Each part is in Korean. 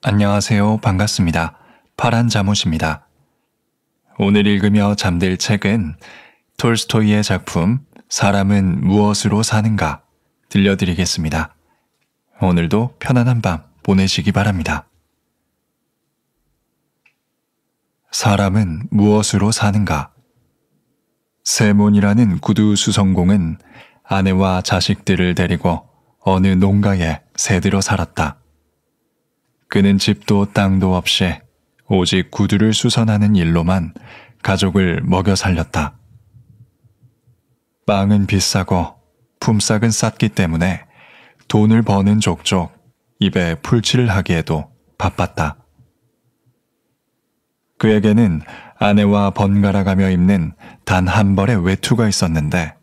안녕하세요. 반갑습니다. 파란 잠옷입니다. 오늘 읽으며 잠들 책은 톨스토이의 작품 사람은 무엇으로 사는가 들려드리겠습니다. 오늘도 편안한 밤 보내시기 바랍니다. 사람은 무엇으로 사는가? 세몬이라는 구두 수성공은 아내와 자식들을 데리고 어느 농가에 새들어 살았다. 그는 집도 땅도 없이 오직 구두를 수선하는 일로만 가족을 먹여 살렸다. 빵은 비싸고 품삯은 쌌기 때문에 돈을 버는 족족 입에 풀칠을 하기에도 바빴다. 그에게는 아내와 번갈아가며 입는 단 한 벌의 외투가 있었는데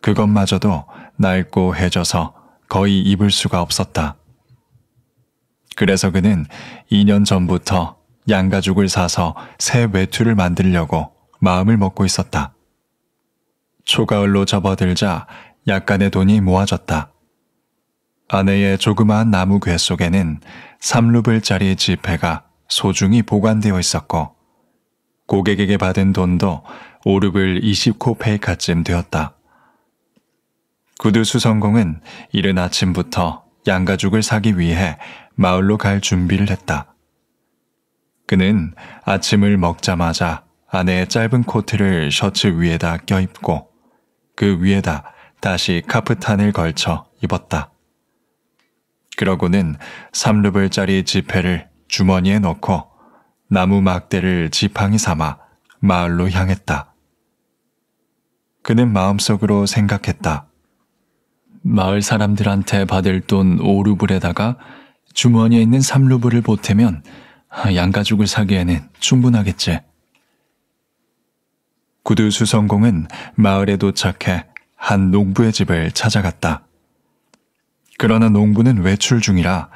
그것마저도 낡고 해져서 거의 입을 수가 없었다. 그래서 그는 2년 전부터 양가죽을 사서 새 외투를 만들려고 마음을 먹고 있었다. 초가을로 접어들자 약간의 돈이 모아졌다. 아내의 조그마한 나무 괴 속에는 3루블짜리 지폐가 소중히 보관되어 있었고 고객에게 받은 돈도 5루블 20코페이카쯤 되었다. 구두수 성공은 이른 아침부터 양가죽을 사기 위해 마을로 갈 준비를 했다. 그는 아침을 먹자마자 아내의 짧은 코트를 셔츠 위에다 껴입고 그 위에다 다시 카프탄을 걸쳐 입었다. 그러고는 3루블짜리 지폐를 주머니에 넣고 나무 막대를 지팡이 삼아 마을로 향했다. 그는 마음속으로 생각했다. 마을 사람들한테 받을 돈 5루블에다가 주머니에 있는 3루블을 보태면 아, 양가죽을 사기에는 충분하겠지. 구두 수성공은 마을에 도착해 한 농부의 집을 찾아갔다. 그러나 농부는 외출 중이라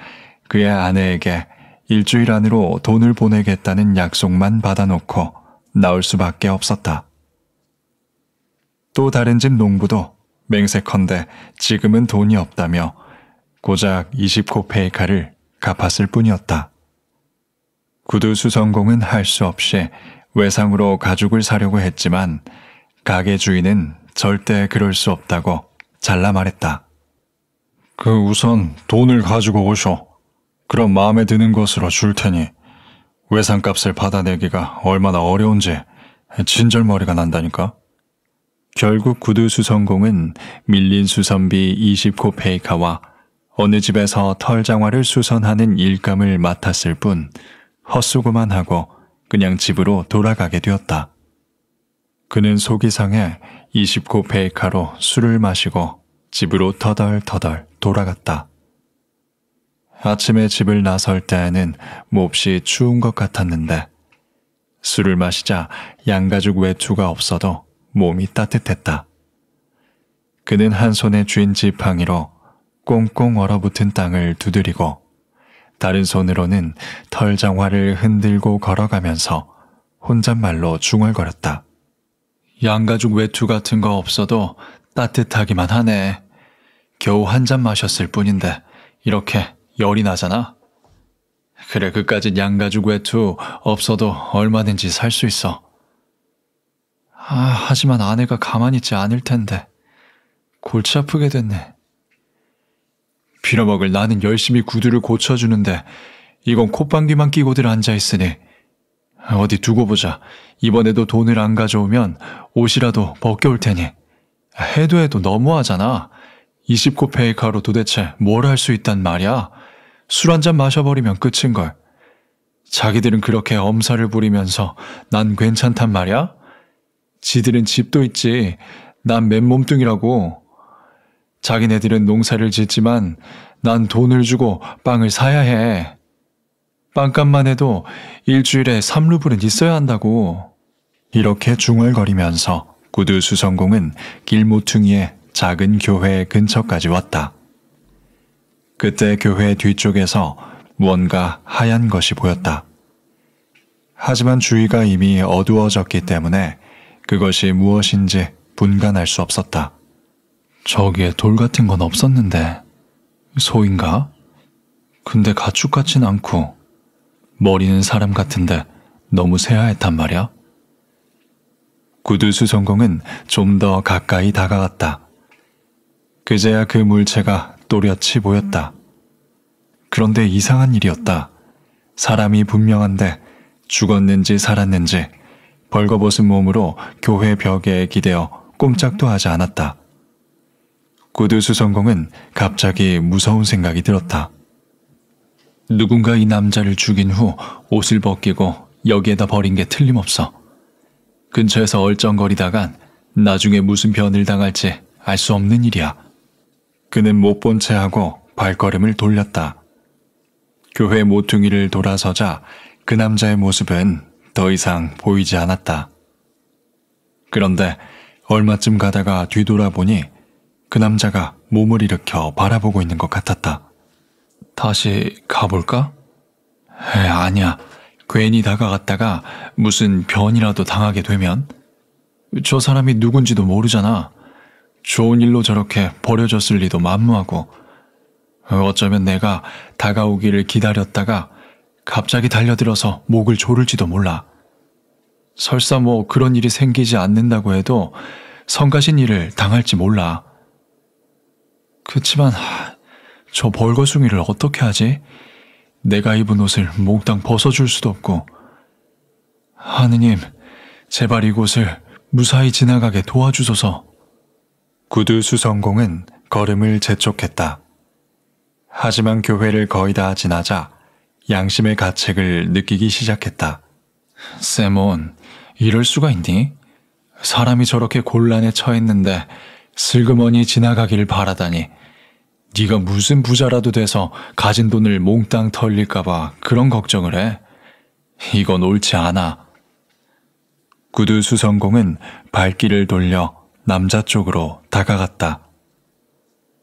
그의 아내에게 일주일 안으로 돈을 보내겠다는 약속만 받아놓고 나올 수밖에 없었다. 또 다른 집 농부도 맹세컨대 지금은 돈이 없다며 고작 20코 페이카를 갚았을 뿐이었다. 구두 수성공은 할 수 없이 외상으로 가죽을 사려고 했지만 가게 주인은 절대 그럴 수 없다고 잘라 말했다. 그 우선 돈을 가지고 오쇼. 그럼 마음에 드는 것으로 줄 테니 외상값을 받아내기가 얼마나 어려운지 진절머리가 난다니까. 결국 구두 수성공은 밀린 수선비 20코페이카와 어느 집에서 털장화를 수선하는 일감을 맡았을 뿐 헛수고만 하고 그냥 집으로 돌아가게 되었다. 그는 속이 상해 20코 베이카로 술을 마시고 집으로 터덜터덜 돌아갔다. 아침에 집을 나설 때에는 몹시 추운 것 같았는데 술을 마시자 양가죽 외투가 없어도 몸이 따뜻했다. 그는 한 손에 쥔 지팡이로 꽁꽁 얼어붙은 땅을 두드리고 다른 손으로는 털장화를 흔들고 걸어가면서 혼잣말로 중얼거렸다. 양가죽 외투 같은 거 없어도 따뜻하기만 하네. 겨우 한 잔 마셨을 뿐인데 이렇게 열이 나잖아. 그래 그까지 양가죽 외투 없어도 얼마든지 살 수 있어. 아, 하지만 아내가 가만히 있지 않을 텐데. 골치 아프게 됐네. 빌어먹을 나는 열심히 구두를 고쳐주는데 이건 콧방귀만 끼고들 앉아있으니 어디 두고 보자. 이번에도 돈을 안 가져오면 옷이라도 벗겨올 테니. 해도 해도 너무하잖아. 20코 페이카로 도대체 뭘 할 수 있단 말이야. 술 한 잔 마셔버리면 끝인걸. 자기들은 그렇게 엄살을 부리면서 난 괜찮단 말이야? 지들은 집도 있지. 난 맨몸뚱이라고. 자기네들은 농사를 짓지만 난 돈을 주고 빵을 사야 해. 빵값만 해도 일주일에 3루블은 있어야 한다고. 이렇게 중얼거리면서 구두 수성공은 길모퉁이의 작은 교회 근처까지 왔다. 그때 교회 뒤쪽에서 무언가 하얀 것이 보였다. 하지만 주위가 이미 어두워졌기 때문에 그것이 무엇인지 분간할 수 없었다. 저기에 돌 같은 건 없었는데. 소인가? 근데 가축 같진 않고 머리는 사람 같은데 너무 새하했단 말이야. 구두수 전공은 좀 더 가까이 다가갔다. 그제야 그 물체가 또렷이 보였다. 그런데 이상한 일이었다. 사람이 분명한데 죽었는지 살았는지 벌거벗은 몸으로 교회 벽에 기대어 꼼짝도 하지 않았다. 고두수 성공은 갑자기 무서운 생각이 들었다. 누군가 이 남자를 죽인 후 옷을 벗기고 여기에다 버린 게 틀림없어. 근처에서 얼쩡거리다간 나중에 무슨 변을 당할지 알 수 없는 일이야. 그는 못 본 채 하고 발걸음을 돌렸다. 교회 모퉁이를 돌아서자 그 남자의 모습은 더 이상 보이지 않았다. 그런데 얼마쯤 가다가 뒤돌아보니 그 남자가 몸을 일으켜 바라보고 있는 것 같았다. 다시 가볼까? 에, 아니야. 괜히 다가갔다가 무슨 변이라도 당하게 되면 저 사람이 누군지도 모르잖아. 좋은 일로 저렇게 버려졌을 리도 만무하고 어쩌면 내가 다가오기를 기다렸다가 갑자기 달려들어서 목을 조를지도 몰라. 설사 뭐 그런 일이 생기지 않는다고 해도 성가신 일을 당할지 몰라. 그치만 저 벌거숭이를 어떻게 하지? 내가 입은 옷을 몽땅 벗어줄 수도 없고. 하느님, 제발 이곳을 무사히 지나가게 도와주소서. 구두 수성공은 걸음을 재촉했다. 하지만 교회를 거의 다 지나자 양심의 가책을 느끼기 시작했다. 세몬, 이럴 수가 있니? 사람이 저렇게 곤란에 처했는데 슬그머니 지나가길 바라다니. 네가 무슨 부자라도 돼서 가진 돈을 몽땅 털릴까봐 그런 걱정을 해. 이건 옳지 않아. 구두 수성공은 발길을 돌려 남자 쪽으로 다가갔다.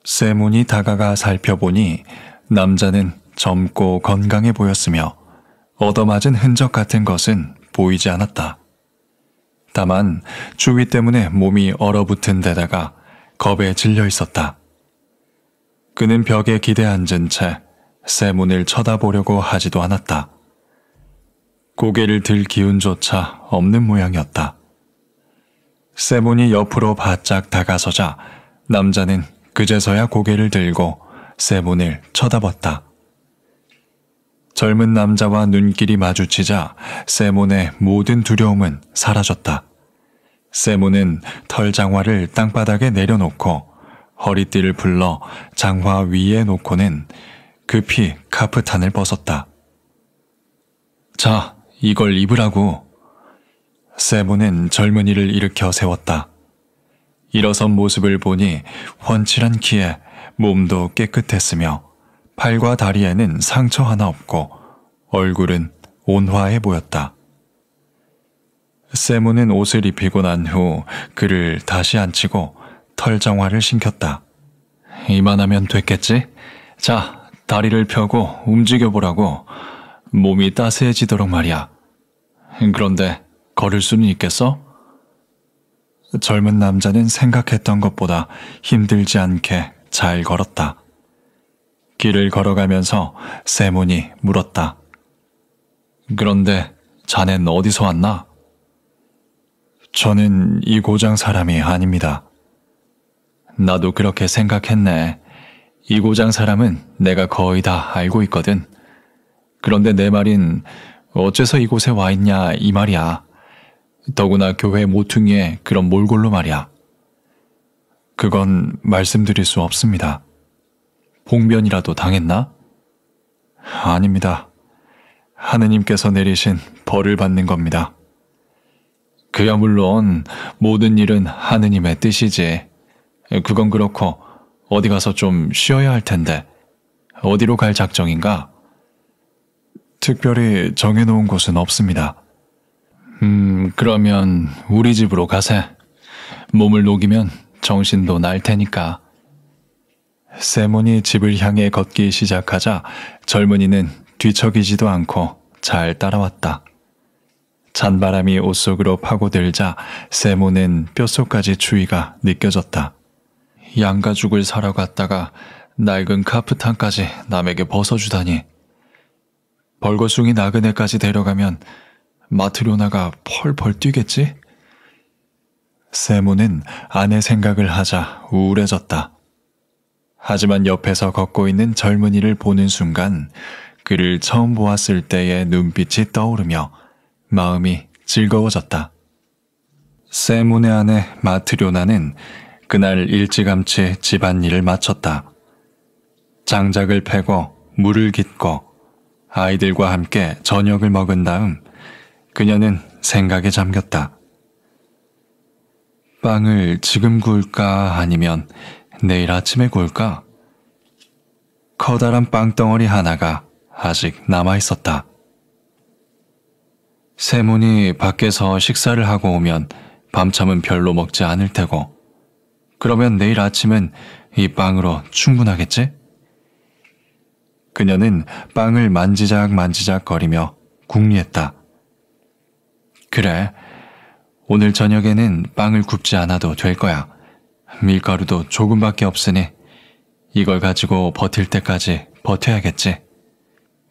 세문이 다가가 살펴보니 남자는 젊고 건강해 보였으며 얻어맞은 흔적 같은 것은 보이지 않았다. 다만 주위 때문에 몸이 얼어붙은 데다가 겁에 질려 있었다. 그는 벽에 기대앉은 채 세문을 쳐다보려고 하지도 않았다. 고개를 들 기운조차 없는 모양이었다. 세문이 옆으로 바짝 다가서자 남자는 그제서야 고개를 들고 세문을 쳐다봤다. 젊은 남자와 눈길이 마주치자 세몬의 모든 두려움은 사라졌다. 세모는 털 장화를 땅바닥에 내려놓고 허리띠를 불러 장화 위에 놓고는 급히 카프탄을 벗었다. 자, 이걸 입으라고. 세모는 젊은이를 일으켜 세웠다. 일어선 모습을 보니 훤칠한 키에 몸도 깨끗했으며 팔과 다리에는 상처 하나 없고 얼굴은 온화해 보였다. 세모는 옷을 입히고 난 후 그를 다시 앉히고 털정화를 신켰다. 이만하면 됐겠지? 자, 다리를 펴고 움직여보라고. 몸이 따스해지도록 말이야. 그런데 걸을 수는 있겠어? 젊은 남자는 생각했던 것보다 힘들지 않게 잘 걸었다. 길을 걸어가면서 세몬이 물었다. 그런데 자넨 어디서 왔나? 저는 이 고장 사람이 아닙니다. 나도 그렇게 생각했네. 이 고장 사람은 내가 거의 다 알고 있거든. 그런데 내 말인 어째서 이곳에 와 있냐 이 말이야. 더구나 교회 모퉁이에 그런 몰골로 말이야. 그건 말씀드릴 수 없습니다. 봉변이라도 당했나? 아닙니다. 하느님께서 내리신 벌을 받는 겁니다. 그야 물론 모든 일은 하느님의 뜻이지. 그건 그렇고 어디 가서 좀 쉬어야 할 텐데 어디로 갈 작정인가? 특별히 정해놓은 곳은 없습니다. 음, 그러면 우리 집으로 가세. 몸을 녹이면 정신도 날 테니까. 세몬이 집을 향해 걷기 시작하자 젊은이는 뒤척이지도 않고 잘 따라왔다. 찬바람이 옷 속으로 파고들자 세모는 뼛속까지 추위가 느껴졌다. 양가죽을 사러 갔다가 낡은 카프탄까지 남에게 벗어주다니. 벌거숭이 나그네까지 데려가면 마트로나가 펄펄 뛰겠지? 세모는 아내 생각을 하자 우울해졌다. 하지만 옆에서 걷고 있는 젊은이를 보는 순간 그를 처음 보았을 때의 눈빛이 떠오르며 마음이 즐거워졌다. 세모네 아내 마트료나는 그날 일찌감치 집안일을 마쳤다. 장작을 패고 물을 깃고 아이들과 함께 저녁을 먹은 다음 그녀는 생각에 잠겼다. 빵을 지금 구울까 아니면 내일 아침에 구울까? 커다란 빵덩어리 하나가 아직 남아 있었다. 세문이 밖에서 식사를 하고 오면 밤참은 별로 먹지 않을 테고, 그러면 내일 아침은이 빵으로 충분하겠지? 그녀는 빵을 만지작 만지작 거리며 궁리했다. 그래, 오늘 저녁에는 빵을 굽지 않아도 될 거야. 밀가루도 조금밖에 없으니 이걸 가지고 버틸 때까지 버텨야겠지.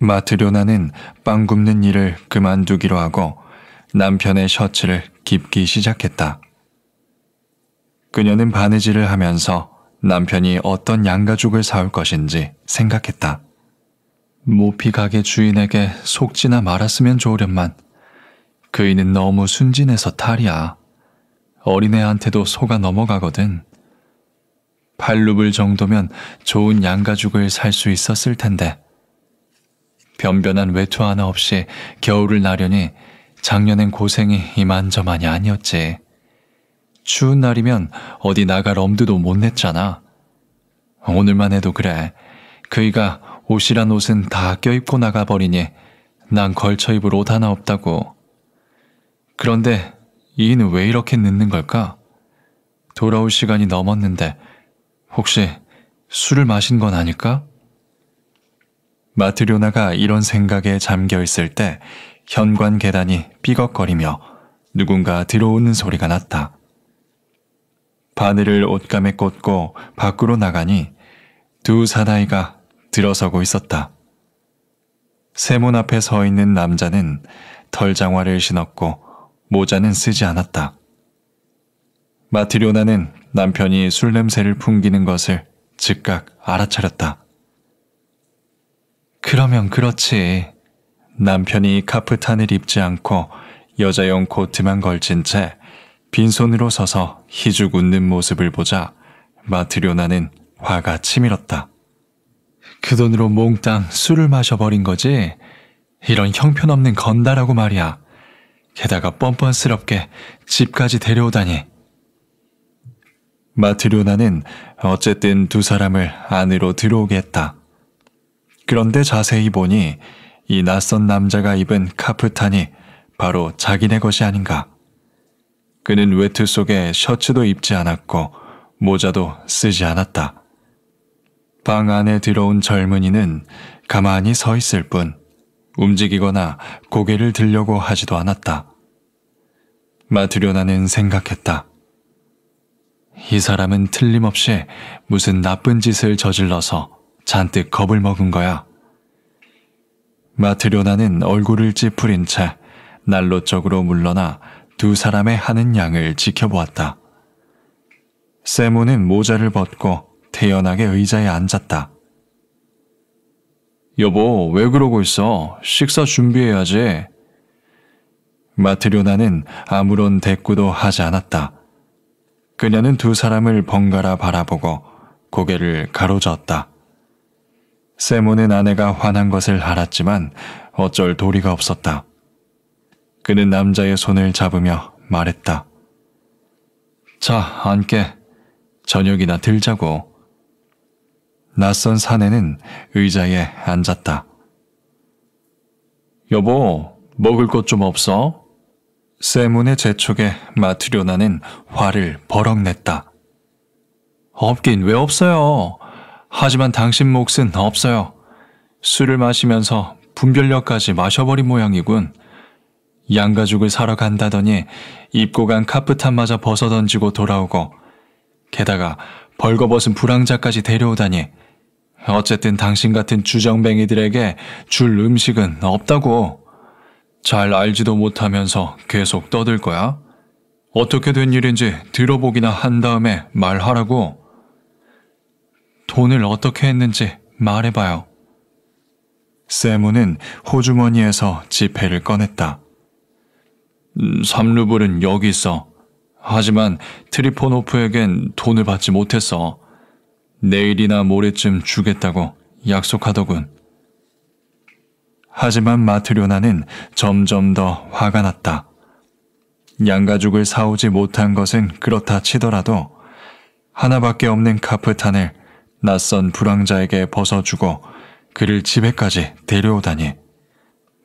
마트료나는 빵 굽는 일을 그만두기로 하고 남편의 셔츠를 깊기 시작했다. 그녀는 바느질을 하면서 남편이 어떤 양가죽을 사올 것인지 생각했다. 모피 가게 주인에게 속지나 말았으면 좋으련만 그이는 너무 순진해서 탈이야. 어린애한테도 속아 넘어가거든. 팔루블 정도면 좋은 양가죽을 살 수 있었을 텐데 변변한 외투 하나 없이 겨울을 나려니 작년엔 고생이 이만저만이 아니었지. 추운 날이면 어디 나갈 엄두도 못 냈잖아. 오늘만 해도 그래. 그이가 옷이란 옷은 다 껴입고 나가버리니 난 걸쳐 입을 옷 하나 없다고. 그런데 이는왜 이렇게 늦는 걸까? 돌아올 시간이 넘었는데 혹시 술을 마신 건 아닐까? 마트료나가 이런 생각에 잠겨 있을 때 현관 계단이 삐걱거리며 누군가 들어오는 소리가 났다. 바늘을 옷감에 꽂고 밖으로 나가니 두 사나이가 들어서고 있었다. 세문 앞에 서 있는 남자는 털장화를 신었고 모자는 쓰지 않았다. 마트료나는 남편이 술 냄새를 풍기는 것을 즉각 알아차렸다. 그러면 그렇지. 남편이 카프탄을 입지 않고 여자용 코트만 걸친 채 빈손으로 서서 희죽 웃는 모습을 보자 마트료나는 화가 치밀었다. 그 돈으로 몽땅 술을 마셔버린 거지? 이런 형편없는 건다라고 말이야. 게다가 뻔뻔스럽게 집까지 데려오다니. 마트료나는 어쨌든 두 사람을 안으로 들어오게 했다. 그런데 자세히 보니 이 낯선 남자가 입은 카프탄이 바로 자기네 것이 아닌가. 그는 외투 속에 셔츠도 입지 않았고 모자도 쓰지 않았다. 방 안에 들어온 젊은이는 가만히 서 있을 뿐 움직이거나 고개를 들려고 하지도 않았다. 마트료나는 생각했다. 이 사람은 틀림없이 무슨 나쁜 짓을 저질러서 잔뜩 겁을 먹은 거야. 마트료나는 얼굴을 찌푸린 채 난로 쪽으로 물러나 두 사람의 하는 양을 지켜보았다. 세모는 모자를 벗고 태연하게 의자에 앉았다. 여보, 왜 그러고 있어? 식사 준비해야지. 마트료나는 아무런 대꾸도 하지 않았다. 그녀는 두 사람을 번갈아 바라보고 고개를 가로저었다. 세몬은 아내가 화난 것을 알았지만 어쩔 도리가 없었다. 그는 남자의 손을 잡으며 말했다. 자, 앉게. 저녁이나 들자고. 낯선 사내는 의자에 앉았다. 여보, 먹을 것 좀 없어? 세문의 재촉에 마트료나는 화를 버럭 냈다. 없긴 왜 없어요. 하지만 당신 몫은 없어요. 술을 마시면서 분별력까지 마셔버린 모양이군. 양가죽을 사러 간다더니 입고 간 카프탄마저 벗어던지고 돌아오고 게다가 벌거벗은 불황자까지 데려오다니 어쨌든 당신 같은 주정뱅이들에게 줄 음식은 없다고 잘 알지도 못하면서 계속 떠들 거야? 어떻게 된 일인지 들어보기나 한 다음에 말하라고 돈을 어떻게 했는지 말해봐요. 세무는 호주머니에서 지폐를 꺼냈다. 3루블은 여기 있어. 하지만 트리포노프에겐 돈을 받지 못했어. 내일이나 모레쯤 주겠다고 약속하더군. 하지만 마트료나는 점점 더 화가 났다. 양가죽을 사오지 못한 것은 그렇다 치더라도 하나밖에 없는 카프탄을 낯선 불황자에게 벗어주고 그를 집에까지 데려오다니.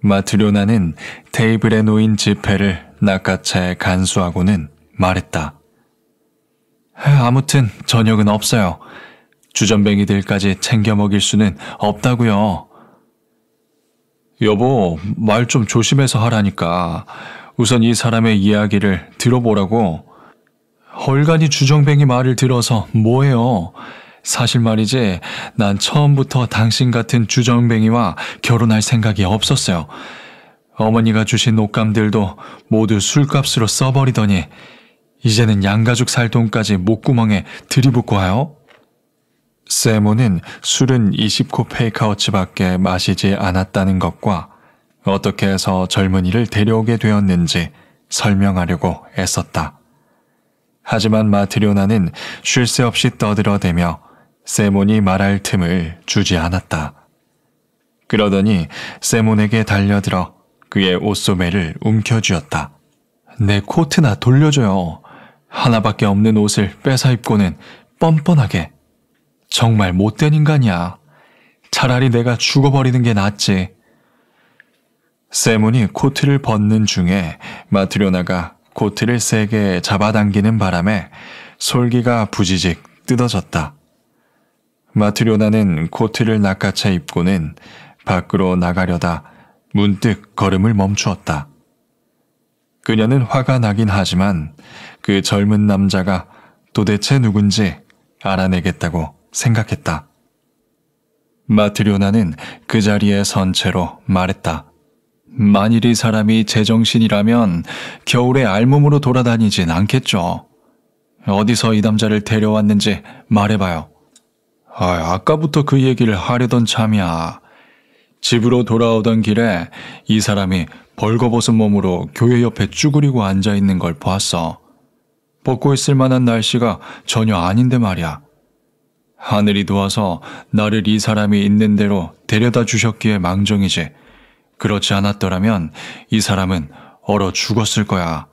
마트료나는 테이블에 놓인 지폐를 낚아채 간수하고는 말했다. 아무튼 저녁은 없어요. 주전뱅이들까지 챙겨 먹일 수는 없다고요. 여보, 말 좀 조심해서 하라니까. 우선 이 사람의 이야기를 들어보라고. 헐간이 주정뱅이 말을 들어서 뭐해요? 사실 말이지, 난 처음부터 당신 같은 주정뱅이와 결혼할 생각이 없었어요. 어머니가 주신 옷감들도 모두 술값으로 써버리더니, 이제는 양가죽 살 돈까지 목구멍에 들이붓고 하요? 세모는 술은 20코 페이카우치 밖에 마시지 않았다는 것과 어떻게 해서 젊은이를 데려오게 되었는지 설명하려고 애썼다. 하지만 마트리오나는 쉴 새 없이 떠들어대며 세몬이 말할 틈을 주지 않았다. 그러더니 세몬에게 달려들어 그의 옷소매를 움켜쥐었다. 내 코트나 돌려줘요. 하나밖에 없는 옷을 뺏어 입고는 뻔뻔하게. 정말 못된 인간이야. 차라리 내가 죽어버리는 게 낫지. 세몬이 코트를 벗는 중에 마트료나가 코트를 세게 잡아당기는 바람에 솔기가 부지직 뜯어졌다. 마트료나는 코트를 낚아채 입고는 밖으로 나가려다 문득 걸음을 멈추었다. 그녀는 화가 나긴 하지만 그 젊은 남자가 도대체 누군지 알아내겠다고 생각했다. 마트료나는 그 자리에 선 채로 말했다. 만일 이 사람이 제정신이라면 겨울에 알몸으로 돌아다니진 않겠죠. 어디서 이 남자를 데려왔는지 말해봐요. 아, 아까부터 그 얘기를 하려던 참이야. 집으로 돌아오던 길에 이 사람이 벌거벗은 몸으로 교회 옆에 쭈그리고 앉아 있는 걸 보았어. 벗고 있을 만한 날씨가 전혀 아닌데 말이야. 하늘이 도와서 나를 이 사람이 있는 대로 데려다 주셨기에 망정이지. 그렇지 않았더라면 이 사람은 얼어 죽었을 거야.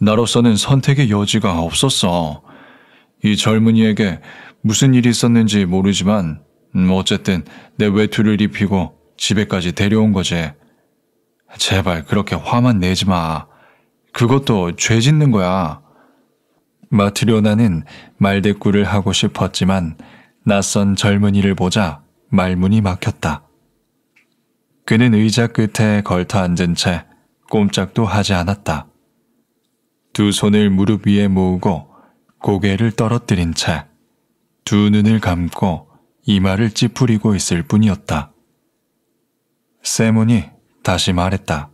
나로서는 선택의 여지가 없었어. 이 젊은이에게 무슨 일이 있었는지 모르지만 음, 어쨌든 내 외투를 입히고 집에까지 데려온 거지. 제발 그렇게 화만 내지 마. 그것도 죄 짓는 거야. 마트리오나는 말대꾸를 하고 싶었지만 낯선 젊은이를 보자 말문이 막혔다. 그는 의자 끝에 걸터 앉은 채 꼼짝도 하지 않았다. 두 손을 무릎 위에 모으고 고개를 떨어뜨린 채두 눈을 감고 이마를 찌푸리고 있을 뿐이었다. 세몬이 다시 말했다.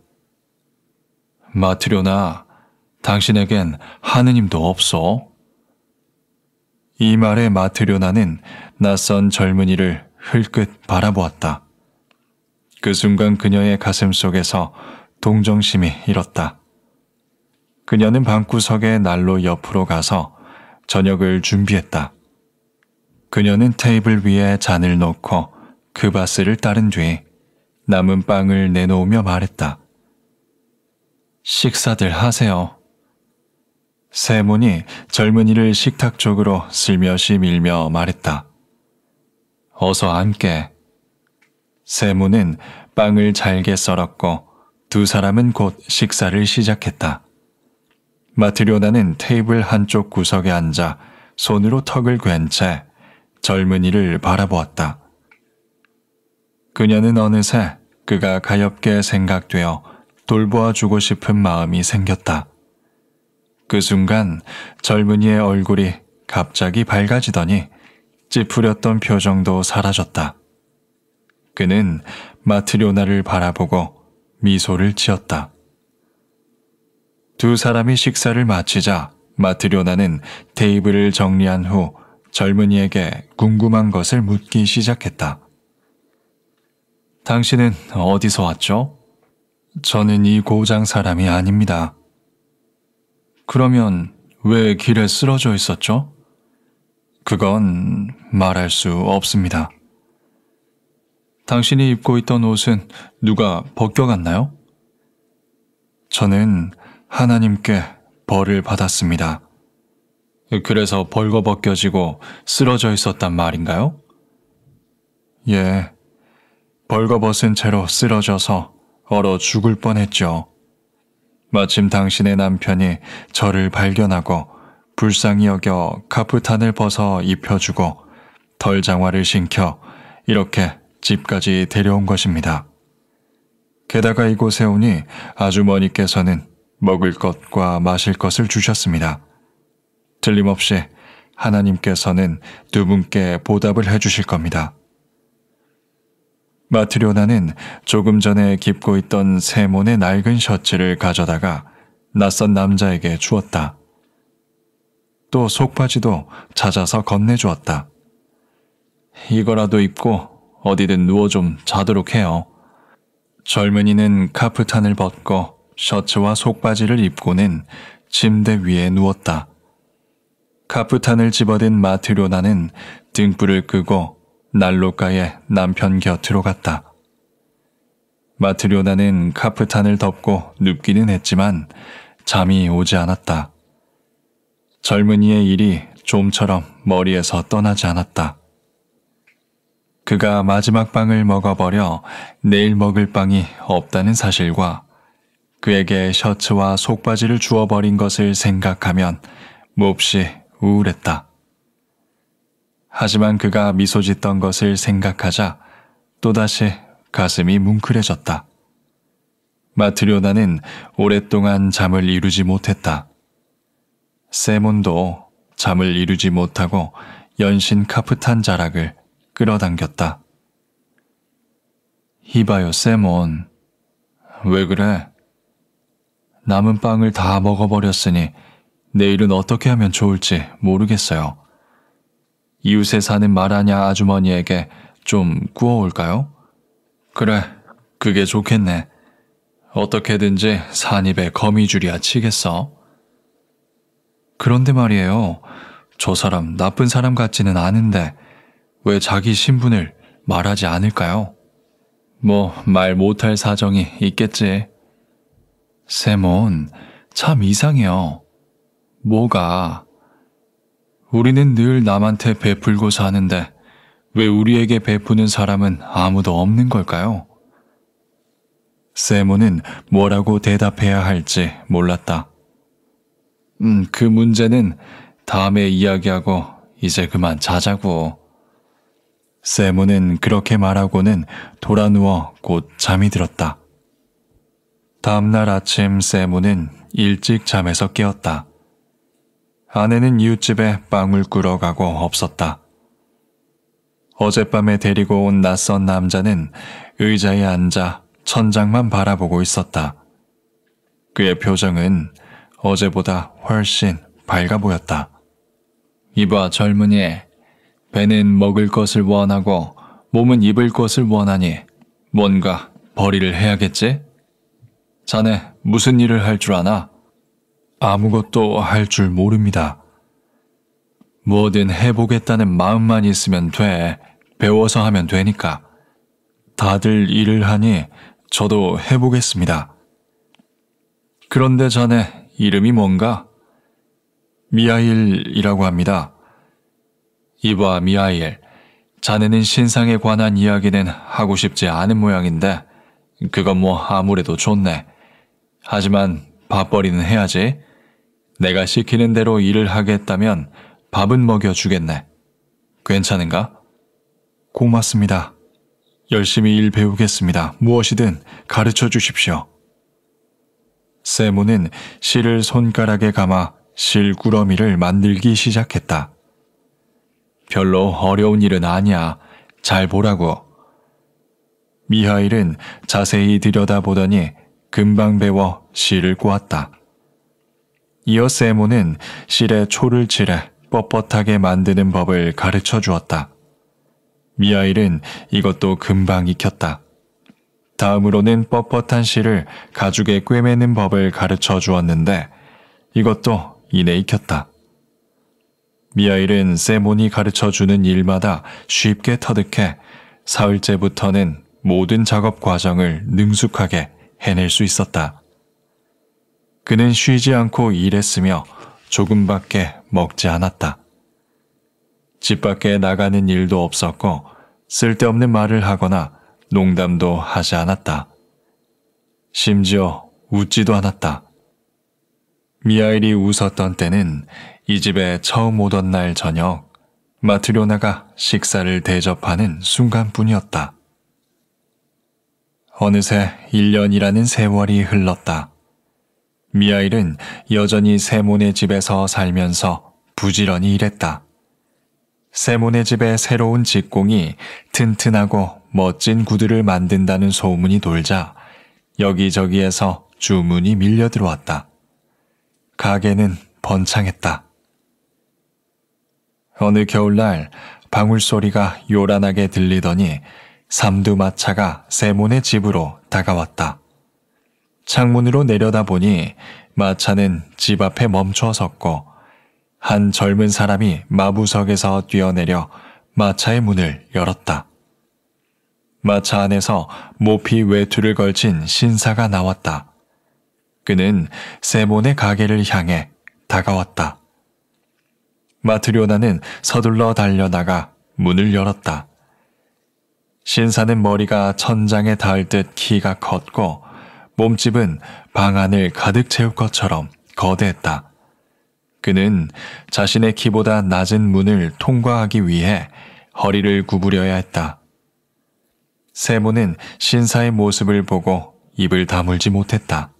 마트료나 당신에겐 하느님도 없소. 이 말에 마트료나는 낯선 젊은이를 흘끗 바라보았다. 그 순간 그녀의 가슴 속에서 동정심이 일었다. 그녀는 방구석의 난로 옆으로 가서 저녁을 준비했다. 그녀는 테이블 위에 잔을 놓고 그바스를 따른 뒤 남은 빵을 내놓으며 말했다. 식사들 하세요. 세몬이 젊은이를 식탁 쪽으로 슬며시 밀며 말했다. 어서 앉게. 세몬은 빵을 잘게 썰었고 두 사람은 곧 식사를 시작했다. 마트료나는 테이블 한쪽 구석에 앉아 손으로 턱을 괜채 젊은이를 바라보았다. 그녀는 어느새 그가 가엾게 생각되어 돌보아 주고 싶은 마음이 생겼다. 그 순간 젊은이의 얼굴이 갑자기 밝아지더니 찌푸렸던 표정도 사라졌다. 그는 마트료나를 바라보고 미소를 지었다. 두 사람이 식사를 마치자 마트료나는 테이블을 정리한 후 젊은이에게 궁금한 것을 묻기 시작했다. 당신은 어디서 왔죠? 저는 이 고장 사람이 아닙니다. 그러면 왜 길에 쓰러져 있었죠? 그건 말할 수 없습니다. 당신이 입고 있던 옷은 누가 벗겨갔나요? 저는 하나님께 벌을 받았습니다. 그래서 벌거벗겨지고 쓰러져 있었단 말인가요? 예. 벌거벗은 채로 쓰러져서 얼어 죽을 뻔했죠. 마침 당신의 남편이 저를 발견하고 불쌍히 여겨 카프탄을 벗어 입혀주고 덜 장화를 신켜 이렇게 집까지 데려온 것입니다. 게다가 이곳에 오니 아주머니께서는 먹을 것과 마실 것을 주셨습니다. 틀림없이 하나님께서는 두 분께 보답을 해주실 겁니다. 마트료나는 조금 전에 깊고 있던 세몬의 낡은 셔츠를 가져다가 낯선 남자에게 주었다. 또 속바지도 찾아서 건네주었다. 이거라도 입고 어디든 누워 좀 자도록 해요. 젊은이는 카프탄을 벗고 셔츠와 속바지를 입고는 침대 위에 누웠다. 카프탄을 집어든 마트료나는 등불을 끄고 난로가에 남편 곁으로 갔다. 마트료나는 카프탄을 덮고 눕기는 했지만 잠이 오지 않았다. 젊은이의 일이 좀처럼 머리에서 떠나지 않았다. 그가 마지막 빵을 먹어버려 내일 먹을 빵이 없다는 사실과 그에게 셔츠와 속바지를 주워버린 것을 생각하면 몹시 우울했다. 하지만 그가 미소 짓던 것을 생각하자 또다시 가슴이 뭉클해졌다. 마트료나는 오랫동안 잠을 이루지 못했다. 세몬도 잠을 이루지 못하고 연신 카프탄 자락을 끌어당겼다. 히바요 세몬, 왜 그래? 남은 빵을 다 먹어버렸으니 내일은 어떻게 하면 좋을지 모르겠어요. 이웃에 사는 마라냐 아주머니에게 좀 구워올까요? 그래, 그게 좋겠네. 어떻게든지 산입에 거미줄이야 치겠어. 그런데 말이에요. 저 사람 나쁜 사람 같지는 않은데 왜 자기 신분을 말하지 않을까요? 뭐, 말 못할 사정이 있겠지. 세몬, 참 이상해요. 뭐가? 우리는 늘 남한테 베풀고 사는데 왜 우리에게 베푸는 사람은 아무도 없는 걸까요? 세모는 뭐라고 대답해야 할지 몰랐다. 음, 그 문제는 다음에 이야기하고 이제 그만 자자고. 세모는 그렇게 말하고는 돌아 누워 곧 잠이 들었다. 다음날 아침 세모는 일찍 잠에서 깨었다. 아내는 이웃집에 빵을 꾸러 가고 없었다. 어젯밤에 데리고 온 낯선 남자는 의자에 앉아 천장만 바라보고 있었다. 그의 표정은 어제보다 훨씬 밝아 보였다. 이봐 젊은이, 배는 먹을 것을 원하고 몸은 입을 것을 원하니 뭔가 벌이를 해야겠지? 자네 무슨 일을 할 줄 아나? 아무것도 할 줄 모릅니다. 뭐든 해보겠다는 마음만 있으면 돼. 배워서 하면 되니까. 다들 일을 하니 저도 해보겠습니다. 그런데 자네 이름이 뭔가? 미하일이라고 합니다. 이봐, 미하일. 자네는 신상에 관한 이야기는 하고 싶지 않은 모양인데, 그건 뭐 아무래도 좋네. 하지만 밥벌이는 해야지. 내가 시키는 대로 일을 하겠다면 밥은 먹여주겠네. 괜찮은가? 고맙습니다. 열심히 일 배우겠습니다. 무엇이든 가르쳐 주십시오. 세모는 실을 손가락에 감아 실구러미를 만들기 시작했다. 별로 어려운 일은 아니야. 잘 보라고. 미하일은 자세히 들여다보더니 금방 배워 실을 꼬았다. 이어 세모는 실에 초를 칠해 뻣뻣하게 만드는 법을 가르쳐 주었다. 미아일은 이것도 금방 익혔다. 다음으로는 뻣뻣한 실을 가죽에 꿰매는 법을 가르쳐 주었는데 이것도 이내 익혔다. 미아일은 세몬이 가르쳐 주는 일마다 쉽게 터득해 사흘째부터는 모든 작업 과정을 능숙하게 해낼 수 있었다. 그는 쉬지 않고 일했으며 조금밖에 먹지 않았다. 집 밖에 나가는 일도 없었고 쓸데없는 말을 하거나 농담도 하지 않았다. 심지어 웃지도 않았다. 미아일이 웃었던 때는 이 집에 처음 오던 날 저녁 마트료나가 식사를 대접하는 순간뿐이었다. 어느새 1년이라는 세월이 흘렀다. 미아일은 여전히 세몬의 집에서 살면서 부지런히 일했다. 세몬의 집의 새로운 직공이 튼튼하고 멋진 구두를 만든다는 소문이 돌자 여기저기에서 주문이 밀려 들어왔다. 가게는 번창했다. 어느 겨울날 방울소리가 요란하게 들리더니 삼두마차가 세몬의 집으로 다가왔다. 창문으로 내려다보니 마차는 집 앞에 멈춰 섰고 한 젊은 사람이 마부석에서 뛰어내려 마차의 문을 열었다. 마차 안에서 모피 외투를 걸친 신사가 나왔다. 그는 세몬의 가게를 향해 다가왔다. 마트료나는 서둘러 달려나가 문을 열었다. 신사는 머리가 천장에 닿을 듯 키가 컸고 몸집은 방 안을 가득 채울 것처럼 거대했다. 그는 자신의 키보다 낮은 문을 통과하기 위해 허리를 구부려야 했다. 세모는 신사의 모습을 보고 입을 다물지 못했다.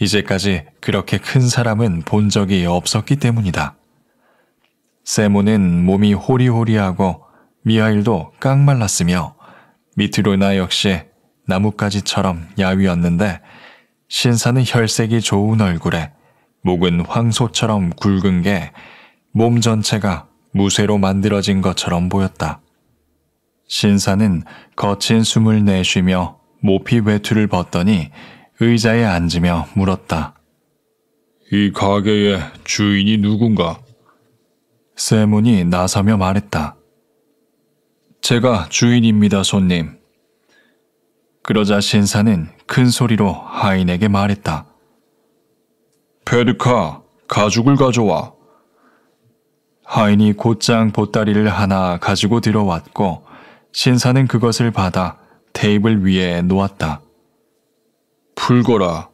이제까지 그렇게 큰 사람은 본 적이 없었기 때문이다. 세모는 몸이 호리호리하고 미하일도 깡말랐으며 미트로나 역시 나뭇가지처럼 야위었는데 신사는 혈색이 좋은 얼굴에 목은 황소처럼 굵은 게 몸 전체가 무쇠로 만들어진 것처럼 보였다. 신사는 거친 숨을 내쉬며 모피 외투를 벗더니 의자에 앉으며 물었다. 이 가게의 주인이 누군가? 세몬이 나서며 말했다. 제가 주인입니다, 손님. 그러자 신사는 큰 소리로 하인에게 말했다. 페드카, 가죽을 가져와. 하인이 곧장 보따리를 하나 가지고 들어왔고 신사는 그것을 받아 테이블 위에 놓았다. 풀거라.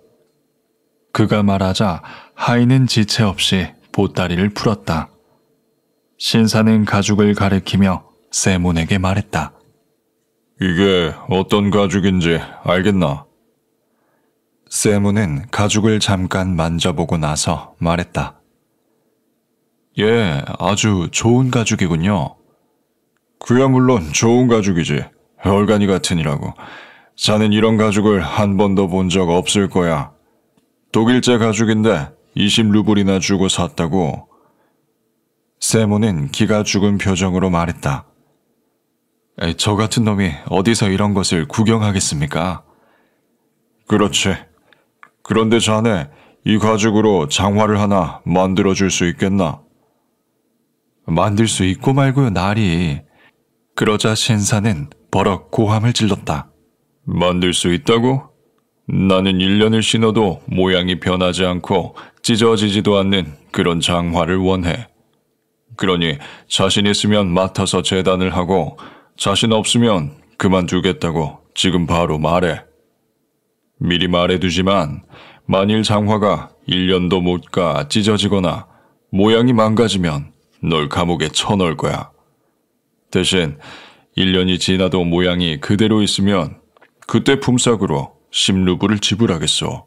그가 말하자 하인은 지체 없이 보따리를 풀었다. 신사는 가죽을 가리키며 세몬에게 말했다. 이게 어떤 가죽인지 알겠나? 세몬은 가죽을 잠깐 만져보고 나서 말했다. 예, 아주 좋은 가죽이군요. 그야 물론 좋은 가죽이지. 얼간이 같으니라고. 자넨 이런 가죽을 한 번도 본 적 없을 거야. 독일제 가죽인데 20루블이나 주고 샀다고. 세모는 기가 죽은 표정으로 말했다. 저 같은 놈이 어디서 이런 것을 구경하겠습니까? 그렇지. 그런데 자네 이 가죽으로 장화를 하나 만들어 줄 수 있겠나? 만들 수 있고 말고요, 나리. 그러자 신사는 버럭 고함을 질렀다. 만들 수 있다고? 나는 1년을 신어도 모양이 변하지 않고 찢어지지도 않는 그런 장화를 원해. 그러니 자신 있으면 맡아서 재단을 하고 자신 없으면 그만두겠다고 지금 바로 말해. 미리 말해두지만 만일 장화가 1년도 못 가 찢어지거나 모양이 망가지면 널 감옥에 쳐넣을 거야. 대신 1년이 지나도 모양이 그대로 있으면 그때 품삯으로 10루블을 지불하겠소.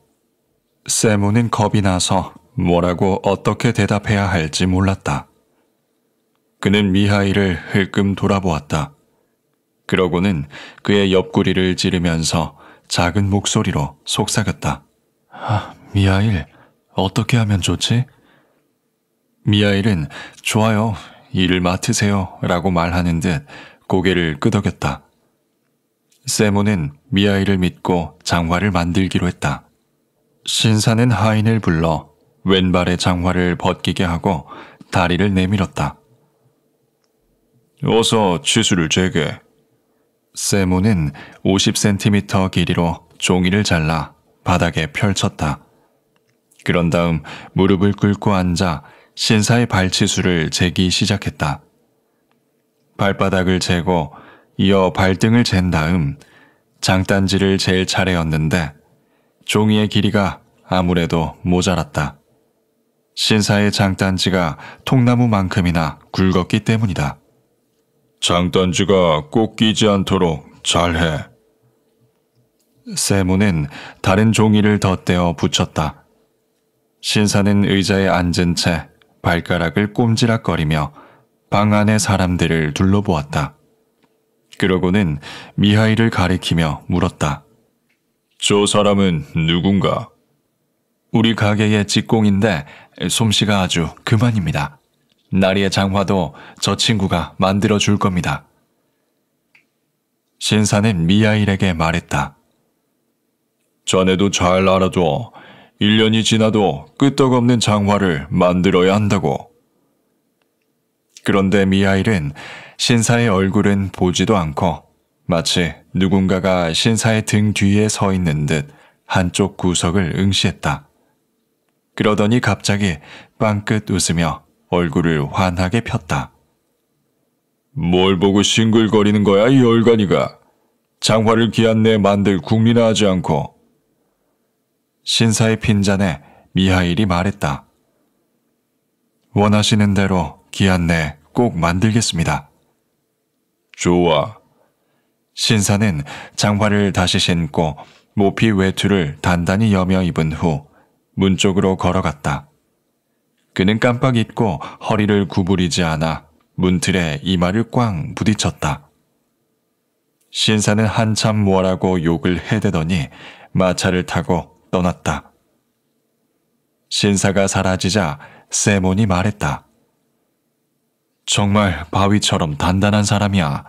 세모는 겁이 나서 뭐라고 어떻게 대답해야 할지 몰랐다. 그는 미하이를 흘끔 돌아보았다. 그러고는 그의 옆구리를 찌르면서 작은 목소리로 속삭였다. 아, 미아일, 어떻게 하면 좋지? 미아일은 좋아요, 일을 맡으세요 라고 말하는 듯 고개를 끄덕였다. 세모는 미아일을 믿고 장화를 만들기로 했다. 신사는 하인을 불러 왼발의 장화를 벗기게 하고 다리를 내밀었다. 어서 치수를 재게. 세모는 50cm 길이로 종이를 잘라 바닥에 펼쳤다. 그런 다음 무릎을 꿇고 앉아 신사의 발치수를 재기 시작했다. 발바닥을 재고 이어 발등을 잰 다음 장단지를 재일 차례였는데 종이의 길이가 아무래도 모자랐다. 신사의 장단지가 통나무만큼이나 굵었기 때문이다. 장단지가 꼭 끼지 않도록 잘해. 세모는 다른 종이를 덧대어 붙였다. 신사는 의자에 앉은 채 발가락을 꼼지락거리며 방 안의 사람들을 둘러보았다. 그러고는 미하이를 가리키며 물었다. 저 사람은 누군가? 우리 가게의 직공인데 솜씨가 아주 그만입니다. 나리의 장화도 저 친구가 만들어 줄 겁니다. 신사는 미아일에게 말했다. 자네도 잘 알아둬. 1년이 지나도 끄떡없는 장화를 만들어야 한다고. 그런데 미아일은 신사의 얼굴은 보지도 않고 마치 누군가가 신사의 등 뒤에 서 있는 듯 한쪽 구석을 응시했다. 그러더니 갑자기 빵긋 웃으며 얼굴을 환하게 폈다. 뭘 보고 싱글거리는 거야, 이 열간이가. 장화를 기한 내 만들 국민화 하지 않고. 신사의 핀잔에 미하일이 말했다. 원하시는 대로 기한 내 꼭 만들겠습니다. 좋아. 신사는 장화를 다시 신고 모피 외투를 단단히 여며 입은 후 문쪽으로 걸어갔다. 그는 깜빡 잊고 허리를 구부리지 않아 문틀에 이마를 꽝 부딪혔다. 신사는 한참 뭐라고 욕을 해대더니 마차를 타고 떠났다. 신사가 사라지자 세몬이 말했다. 정말 바위처럼 단단한 사람이야.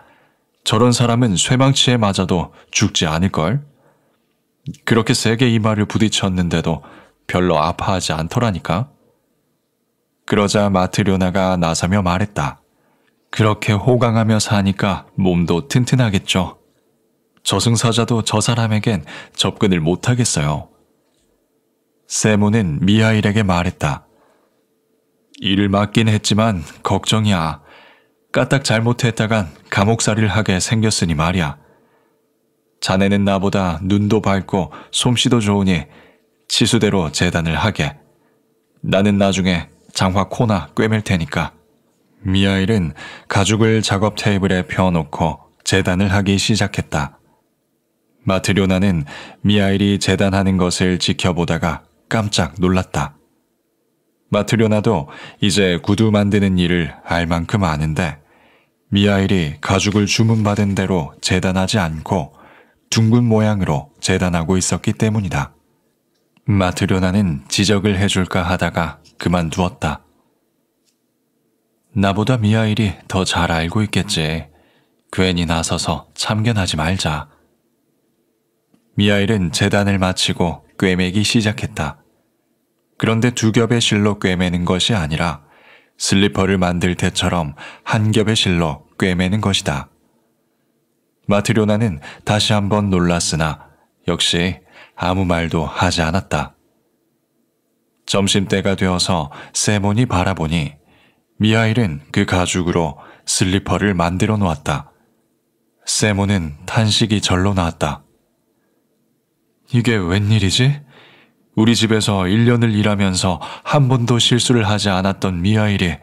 저런 사람은 쇠망치에 맞아도 죽지 않을걸? 그렇게 세게 이마를 부딪혔는데도 별로 아파하지 않더라니까? 그러자 마트료나가 나서며 말했다. 그렇게 호강하며 사니까 몸도 튼튼하겠죠. 저승사자도 저 사람에겐 접근을 못하겠어요. 세모는 미하일에게 말했다. 일을 맡긴 했지만 걱정이야. 까딱 잘못했다간 감옥살이를 하게 생겼으니 말이야. 자네는 나보다 눈도 밝고 솜씨도 좋으니 치수대로 재단을 하게. 나는 나중에 장화 코나 꿰맬 테니까. 미아일은 가죽을 작업 테이블에 펴놓고 재단을 하기 시작했다. 마트료나는 미아일이 재단하는 것을 지켜보다가 깜짝 놀랐다. 마트료나도 이제 구두 만드는 일을 알 만큼 아는데 미아일이 가죽을 주문받은 대로 재단하지 않고 둥근 모양으로 재단하고 있었기 때문이다. 마트료나는 지적을 해줄까 하다가 그만두었다. 나보다 미하일이더 잘 알고 있겠지. 괜히 나서서 참견하지 말자. 미하일은 재단을 마치고 꿰매기 시작했다. 그런데 두 겹의 실로 꿰매는 것이 아니라 슬리퍼를 만들 때처럼 한 겹의 실로 꿰매는 것이다. 마트료나는 다시 한번 놀랐으나 역시 아무 말도 하지 않았다. 점심때가 되어서 세몬이 바라보니 미하일은 그 가죽으로 슬리퍼를 만들어 놓았다. 세몬은 탄식이 절로 나왔다. 이게 웬일이지? 우리 집에서 1년을 일하면서 한 번도 실수를 하지 않았던 미하일이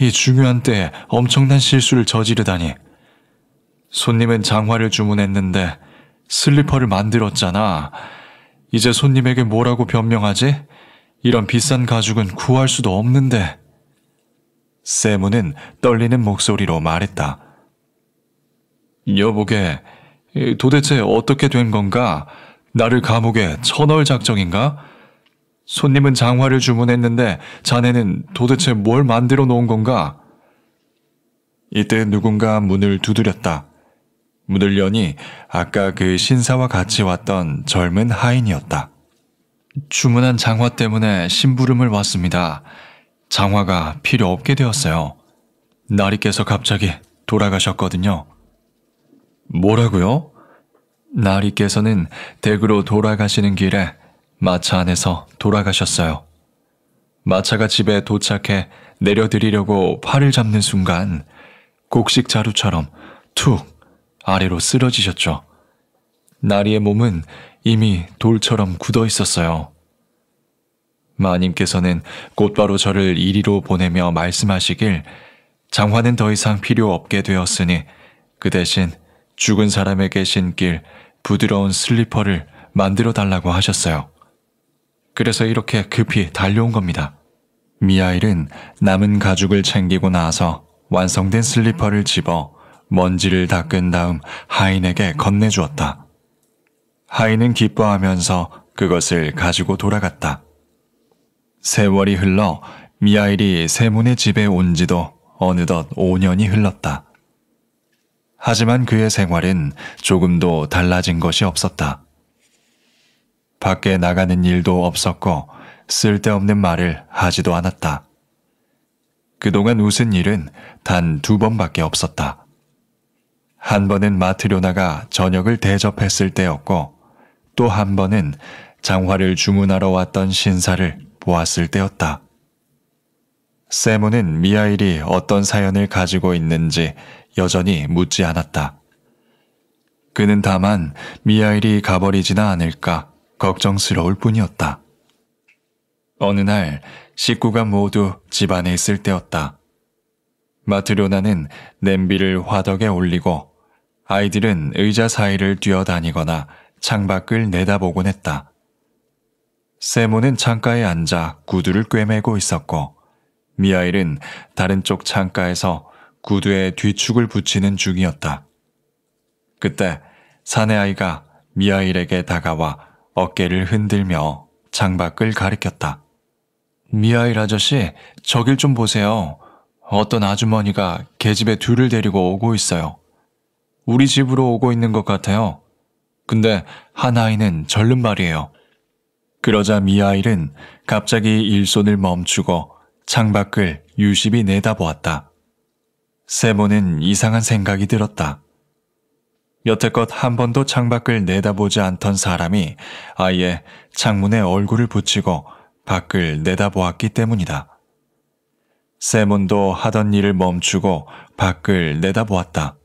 이 중요한 때에 엄청난 실수를 저지르다니. 손님은 장화를 주문했는데 슬리퍼를 만들었잖아. 이제 손님에게 뭐라고 변명하지? 이런 비싼 가죽은 구할 수도 없는데. 세무는 떨리는 목소리로 말했다. 여보게, 도대체 어떻게 된 건가? 나를 감옥에 천월 작정인가? 손님은 장화를 주문했는데 자네는 도대체 뭘 만들어 놓은 건가? 이때 누군가 문을 두드렸다. 문을 여니 아까 그 신사와 같이 왔던 젊은 하인이었다. 주문한 장화 때문에 심부름을 왔습니다. 장화가 필요 없게 되었어요. 나리께서 갑자기 돌아가셨거든요. 뭐라고요? 나리께서는 댁으로 돌아가시는 길에 마차 안에서 돌아가셨어요. 마차가 집에 도착해 내려드리려고 팔을 잡는 순간 곡식 자루처럼 툭 아래로 쓰러지셨죠. 나리의 몸은 이미 돌처럼 굳어 있었어요. 마님께서는 곧바로 저를 이리로 보내며 말씀하시길 장화는 더 이상 필요 없게 되었으니 그 대신 죽은 사람에게 신길 부드러운 슬리퍼를 만들어 달라고 하셨어요. 그래서 이렇게 급히 달려온 겁니다. 미아일은 남은 가죽을 챙기고 나서 완성된 슬리퍼를 집어 먼지를 닦은 다음 하인에게 건네주었다. 하이는 기뻐하면서 그것을 가지고 돌아갔다. 세월이 흘러 미아일이 세문의 집에 온 지도 어느덧 5년이 흘렀다. 하지만 그의 생활은 조금도 달라진 것이 없었다. 밖에 나가는 일도 없었고 쓸데없는 말을 하지도 않았다. 그동안 웃은 일은 단 두 번밖에 없었다. 한 번은 마트료나가 저녁을 대접했을 때였고 또한 번은 장화를 주문하러 왔던 신사를 보았을 때였다. 세모는 미아일이 어떤 사연을 가지고 있는지 여전히 묻지 않았다. 그는 다만 미아일이 가버리지나 않을까 걱정스러울 뿐이었다. 어느 날 식구가 모두 집안에 있을 때였다. 마트로나는 냄비를 화덕에 올리고 아이들은 의자 사이를 뛰어다니거나 창밖을 내다보곤 했다. 세모는 창가에 앉아 구두를 꿰매고 있었고 미아일은 다른 쪽 창가에서 구두에 뒤축을 붙이는 중이었다. 그때 사내 아이가 미아일에게 다가와 어깨를 흔들며 창밖을 가리켰다. 미아일 아저씨, 저길 좀 보세요. 어떤 아주머니가 계집애 둘을 데리고 오고 있어요. 우리 집으로 오고 있는 것 같아요. 근데 한 아이는 절름말이에요 그러자 미아일은 갑자기 일손을 멈추고 창밖을 유심히 내다보았다. 세모는 이상한 생각이 들었다. 여태껏 한 번도 창밖을 내다보지 않던 사람이 아예 창문에 얼굴을 붙이고 밖을 내다보았기 때문이다. 세몬도 하던 일을 멈추고 밖을 내다보았다.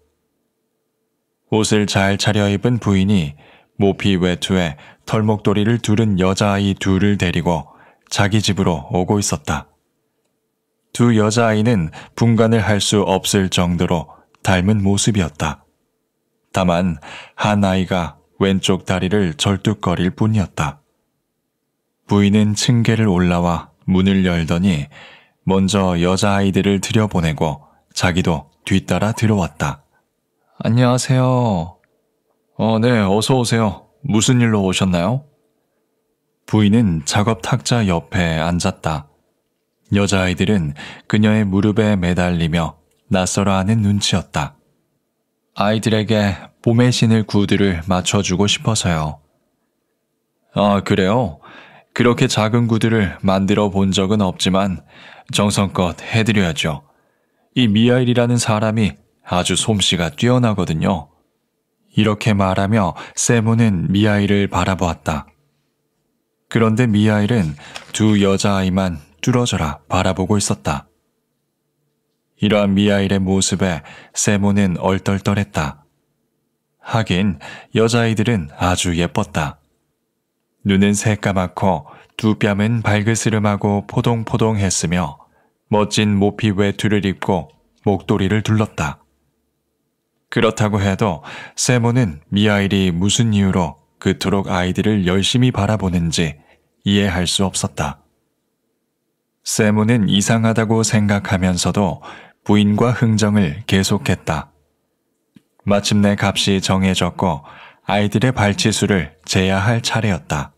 옷을 잘 차려입은 부인이 모피 외투에 털목도리를 두른 여자아이 둘을 데리고 자기 집으로 오고 있었다. 두 여자아이는 분간을 할 수 없을 정도로 닮은 모습이었다. 다만 한 아이가 왼쪽 다리를 절뚝거릴 뿐이었다. 부인은 층계를 올라와 문을 열더니 먼저 여자아이들을 들여보내고 자기도 뒤따라 들어왔다. 안녕하세요. 어, 네, 어서 오세요. 무슨 일로 오셨나요? 부인은 작업 탁자 옆에 앉았다. 여자아이들은 그녀의 무릎에 매달리며 낯설어하는 눈치였다. 아이들에게 봄에 신을 구두를 맞춰주고 싶어서요. 아, 그래요? 그렇게 작은 구두를 만들어 본 적은 없지만 정성껏 해드려야죠. 이 미아일이라는 사람이 아주 솜씨가 뛰어나거든요. 이렇게 말하며 세모는 미아이를 바라보았다. 그런데 미아일은 두 여자아이만 뚫어져라 바라보고 있었다. 이러한 미아일의 모습에 세모는 얼떨떨했다. 하긴 여자아이들은 아주 예뻤다. 눈은 새까맣고 두 뺨은 밝그스름하고 포동포동했으며 멋진 모피 외투를 입고 목도리를 둘렀다. 그렇다고 해도 세모는 미아일이 무슨 이유로 그토록 아이들을 열심히 바라보는지 이해할 수 없었다. 세모는 이상하다고 생각하면서도 부인과 흥정을 계속했다. 마침내 값이 정해졌고 아이들의 발치수를 재야할 차례였다.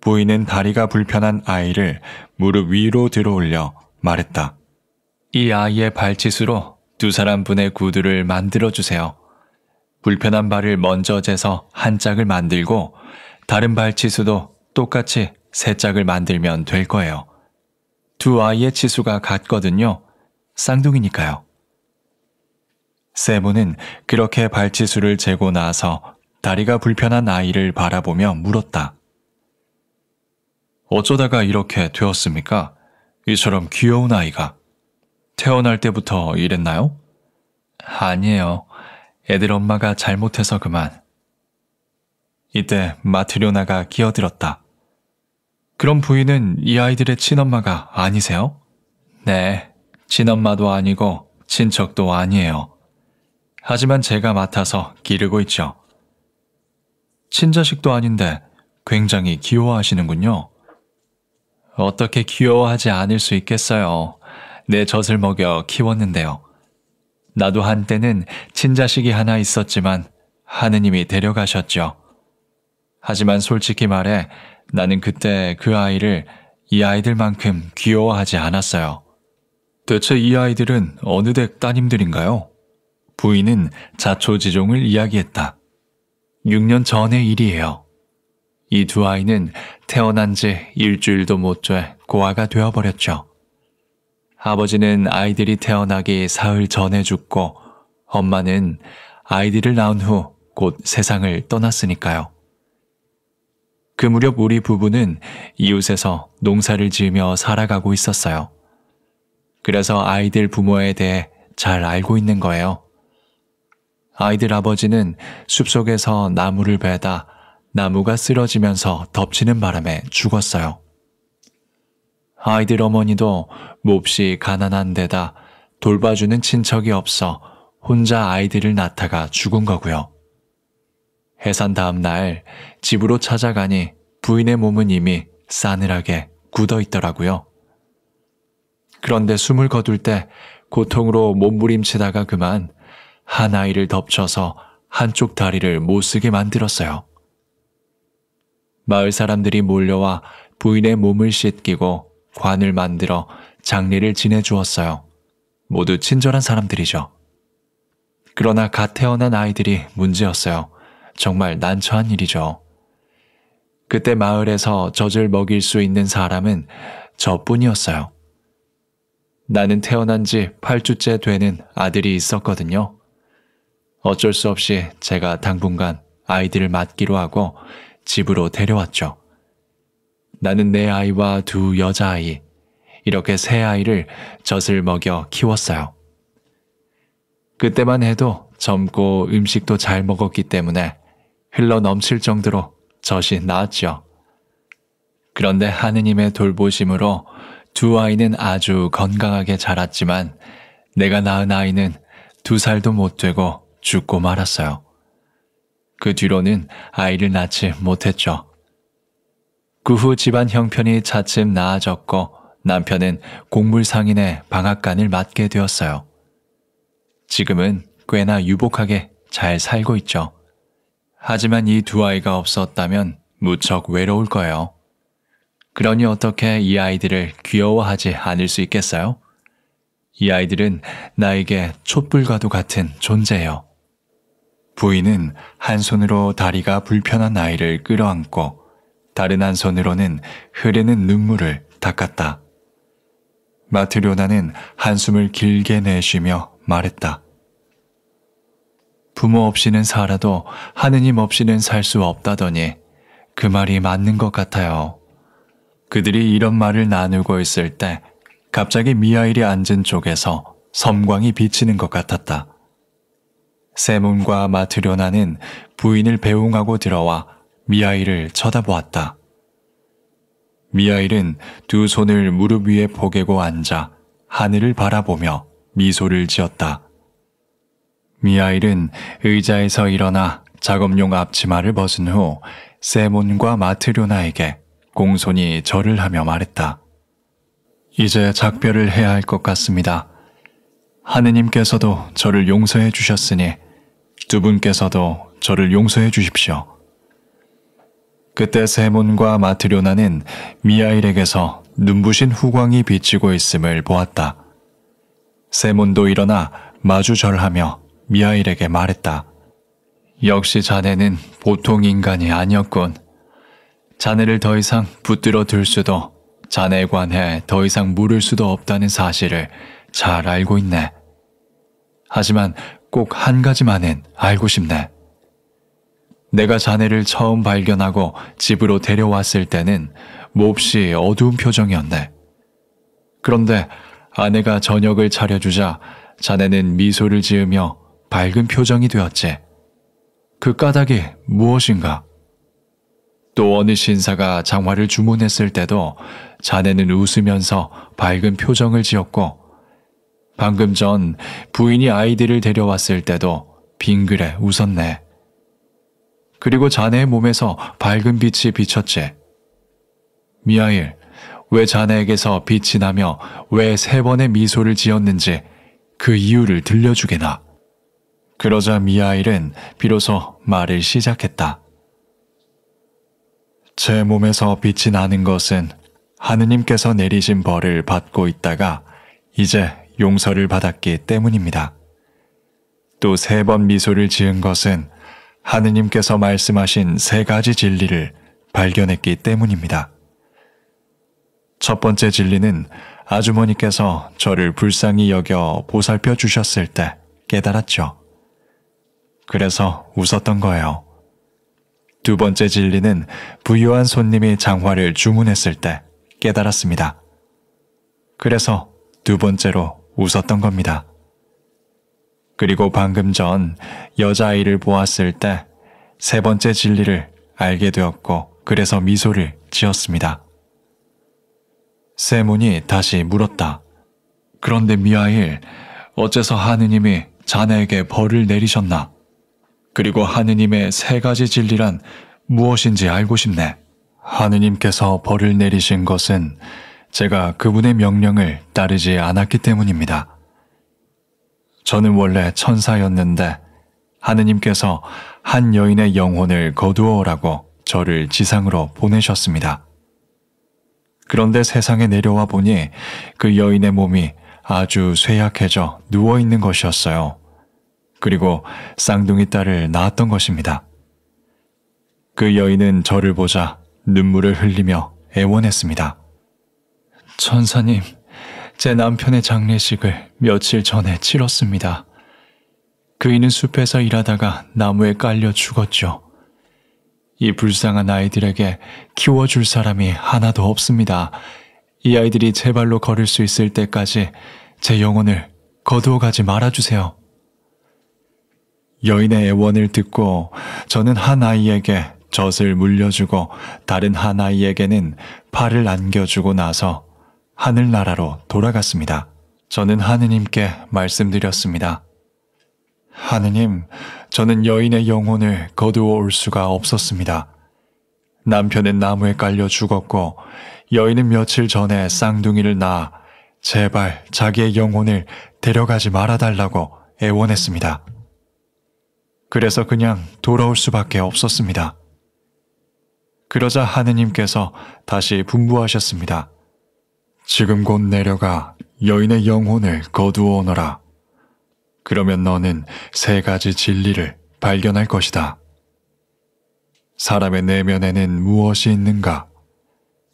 부인은 다리가 불편한 아이를 무릎 위로 들어올려 말했다. 이 아이의 발치수로 두 사람분의 구두를 만들어 주세요. 불편한 발을 먼저 재서 한 짝을 만들고 다른 발치수도 똑같이 세 짝을 만들면 될 거예요. 두 아이의 치수가 같거든요. 쌍둥이니까요. 세모는 그렇게 발치수를 재고 나서 다리가 불편한 아이를 바라보며 물었다. 어쩌다가 이렇게 되었습니까? 이처럼 귀여운 아이가. 태어날 때부터 이랬나요? 아니에요. 애들 엄마가 잘못해서 그만. 이때 마트료나가 기어들었다. 그럼 부인은 이 아이들의 친엄마가 아니세요? 네, 친엄마도 아니고 친척도 아니에요. 하지만 제가 맡아서 기르고 있죠. 친자식도 아닌데 굉장히 귀여워하시는군요. 어떻게 귀여워하지 않을 수 있겠어요. 내 젖을 먹여 키웠는데요. 나도 한때는 친자식이 하나 있었지만 하느님이 데려가셨죠. 하지만 솔직히 말해 나는 그때 그 아이를 이 아이들만큼 귀여워하지 않았어요. 대체 이 아이들은 어느 댁 따님들인가요? 부인은 자초지종을 이야기했다. 6년 전의 일이에요. 이 두 아이는 태어난 지 일주일도 못 돼 고아가 되어버렸죠. 아버지는 아이들이 태어나기 사흘 전에 죽고 엄마는 아이들을 낳은 후 곧 세상을 떠났으니까요. 그 무렵 우리 부부는 이웃에서 농사를 지으며 살아가고 있었어요. 그래서 아이들 부모에 대해 잘 알고 있는 거예요. 아이들 아버지는 숲속에서 나무를 베다 나무가 쓰러지면서 덮치는 바람에 죽었어요. 아이들 어머니도 몹시 가난한 데다 돌봐주는 친척이 없어 혼자 아이들을 낳다가 죽은 거고요. 해산 다음 날 집으로 찾아가니 부인의 몸은 이미 싸늘하게 굳어 있더라고요. 그런데 숨을 거둘 때 고통으로 몸부림치다가 그만 한 아이를 덮쳐서 한쪽 다리를 못 쓰게 만들었어요. 마을 사람들이 몰려와 부인의 몸을 씻기고 관을 만들어 장례를 지내주었어요. 모두 친절한 사람들이죠. 그러나 갓 태어난 아이들이 문제였어요. 정말 난처한 일이죠. 그때 마을에서 젖을 먹일 수 있는 사람은 저뿐이었어요. 나는 태어난 지 8주째 되는 아들이 있었거든요. 어쩔 수 없이 제가 당분간 아이들을 맡기로 하고 집으로 데려왔죠. 나는 내 아이와 두 여자아이, 이렇게 세 아이를 젖을 먹여 키웠어요. 그때만 해도 젊고 음식도 잘 먹었기 때문에 흘러 넘칠 정도로 젖이 나았지요. 그런데 하느님의 돌보심으로 두 아이는 아주 건강하게 자랐지만 내가 낳은 아이는 두 살도 못 되고 죽고 말았어요. 그 뒤로는 아이를 낳지 못했죠. 그후 집안 형편이 차츰 나아졌고 남편은 곡물상인의 방앗간을 맡게 되었어요. 지금은 꽤나 유복하게 잘 살고 있죠. 하지만 이 두 아이가 없었다면 무척 외로울 거예요. 그러니 어떻게 이 아이들을 귀여워하지 않을 수 있겠어요? 이 아이들은 나에게 촛불과도 같은 존재예요. 부인은 한 손으로 다리가 불편한 아이를 끌어안고 다른 한 손으로는 흐르는 눈물을 닦았다. 마트료나는 한숨을 길게 내쉬며 말했다. 부모 없이는 살아도 하느님 없이는 살 수 없다더니 그 말이 맞는 것 같아요. 그들이 이런 말을 나누고 있을 때 갑자기 미하일이 앉은 쪽에서 섬광이 비치는 것 같았다. 세몬과 마트료나는 부인을 배웅하고 들어와 미아일을 쳐다보았다. 미아일은 두 손을 무릎 위에 포개고 앉아 하늘을 바라보며 미소를 지었다. 미아일은 의자에서 일어나 작업용 앞치마를 벗은 후 세몬과 마트료나에게 공손히 절을 하며 말했다. 이제 작별을 해야 할 것 같습니다. 하느님께서도 저를 용서해 주셨으니 두 분께서도 저를 용서해 주십시오. 그때 세몬과 마트료나는 미아일에게서 눈부신 후광이 비치고 있음을 보았다. 세몬도 일어나 마주절하며 미아일에게 말했다. 역시 자네는 보통 인간이 아니었군. 자네를 더 이상 붙들어 들 수도 자네에 관해 더 이상 물을 수도 없다는 사실을 잘 알고 있네. 하지만 꼭 한 가지만은 알고 싶네. 내가 자네를 처음 발견하고 집으로 데려왔을 때는 몹시 어두운 표정이었네. 그런데 아내가 저녁을 차려주자 자네는 미소를 지으며 밝은 표정이 되었지. 그 까닭이 무엇인가? 또 어느 신사가 장화를 주문했을 때도 자네는 웃으면서 밝은 표정을 지었고 방금 전 부인이 아이들을 데려왔을 때도 빙그레 웃었네. 그리고 자네의 몸에서 밝은 빛이 비쳤지. 미하일, 왜 자네에게서 빛이 나며 왜 세 번의 미소를 지었는지 그 이유를 들려주게나. 그러자 미하일은 비로소 말을 시작했다. 제 몸에서 빛이 나는 것은 하느님께서 내리신 벌을 받고 있다가 이제 용서를 받았기 때문입니다. 또 세 번 미소를 지은 것은 하느님께서 말씀하신 세 가지 진리를 발견했기 때문입니다. 첫 번째 진리는 아주머니께서 저를 불쌍히 여겨 보살펴 주셨을 때 깨달았죠. 그래서 웃었던 거예요. 두 번째 진리는 부유한 손님이 장화를 주문했을 때 깨달았습니다. 그래서 두 번째로 웃었던 겁니다. 그리고 방금 전 여자아이를 보았을 때 세 번째 진리를 알게 되었고 그래서 미소를 지었습니다. 세문이 다시 물었다. 그런데 미하일, 어째서 하느님이 자네에게 벌을 내리셨나? 그리고 하느님의 세 가지 진리란 무엇인지 알고 싶네. 하느님께서 벌을 내리신 것은 제가 그분의 명령을 따르지 않았기 때문입니다. 저는 원래 천사였는데 하느님께서 한 여인의 영혼을 거두어오라고 저를 지상으로 보내셨습니다. 그런데 세상에 내려와 보니 그 여인의 몸이 아주 쇠약해져 누워있는 것이었어요. 그리고 쌍둥이 딸을 낳았던 것입니다. 그 여인은 저를 보자 눈물을 흘리며 애원했습니다. 천사님, 제 남편의 장례식을 며칠 전에 치렀습니다. 그이는 숲에서 일하다가 나무에 깔려 죽었죠. 이 불쌍한 아이들에게 키워줄 사람이 하나도 없습니다. 이 아이들이 제 발로 걸을 수 있을 때까지 제 영혼을 거두어 가지 말아주세요. 여인의 애원을 듣고 저는 한 아이에게 젖을 물려주고 다른 한 아이에게는 팔을 안겨주고 나서 하늘나라로 돌아갔습니다. 저는 하느님께 말씀드렸습니다. 하느님, 저는 여인의 영혼을 거두어 올 수가 없었습니다. 남편은 나무에 깔려 죽었고 여인은 며칠 전에 쌍둥이를 낳아 제발 자기의 영혼을 데려가지 말아달라고 애원했습니다. 그래서 그냥 돌아올 수밖에 없었습니다. 그러자 하느님께서 다시 분부하셨습니다. 지금 곧 내려가 여인의 영혼을 거두어오너라. 그러면 너는 세 가지 진리를 발견할 것이다. 사람의 내면에는 무엇이 있는가?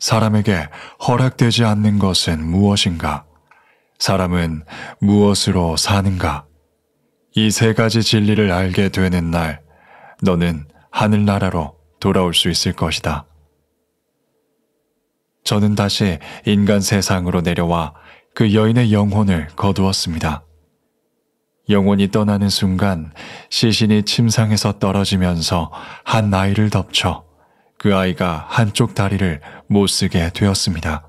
사람에게 허락되지 않는 것은 무엇인가? 사람은 무엇으로 사는가? 이 세 가지 진리를 알게 되는 날, 너는 하늘나라로 돌아올 수 있을 것이다. 저는 다시 인간 세상으로 내려와 그 여인의 영혼을 거두었습니다. 영혼이 떠나는 순간 시신이 침상에서 떨어지면서 한 아이를 덮쳐 그 아이가 한쪽 다리를 못 쓰게 되었습니다.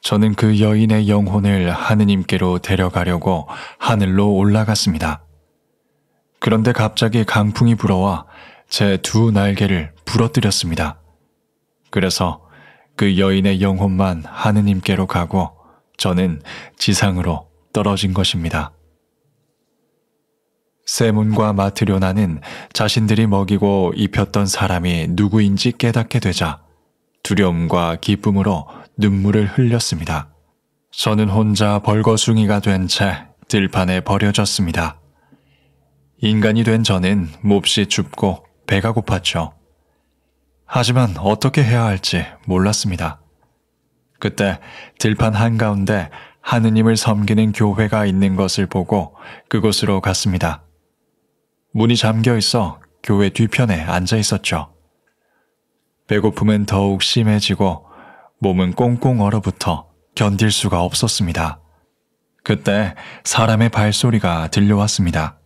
저는 그 여인의 영혼을 하느님께로 데려가려고 하늘로 올라갔습니다. 그런데 갑자기 강풍이 불어와 제 두 날개를 부러뜨렸습니다. 그래서 그 여인의 영혼만 하느님께로 가고 저는 지상으로 떨어진 것입니다. 세문과 마트료나는 자신들이 먹이고 입혔던 사람이 누구인지 깨닫게 되자 두려움과 기쁨으로 눈물을 흘렸습니다. 저는 혼자 벌거숭이가 된 채 들판에 버려졌습니다. 인간이 된 저는 몹시 춥고 배가 고팠죠. 하지만 어떻게 해야 할지 몰랐습니다. 그때 들판 한가운데 하느님을 섬기는 교회가 있는 것을 보고 그곳으로 갔습니다. 문이 잠겨 있어 교회 뒤편에 앉아 있었죠. 배고픔은 더욱 심해지고 몸은 꽁꽁 얼어붙어 견딜 수가 없었습니다. 그때 사람의 발소리가 들려왔습니다.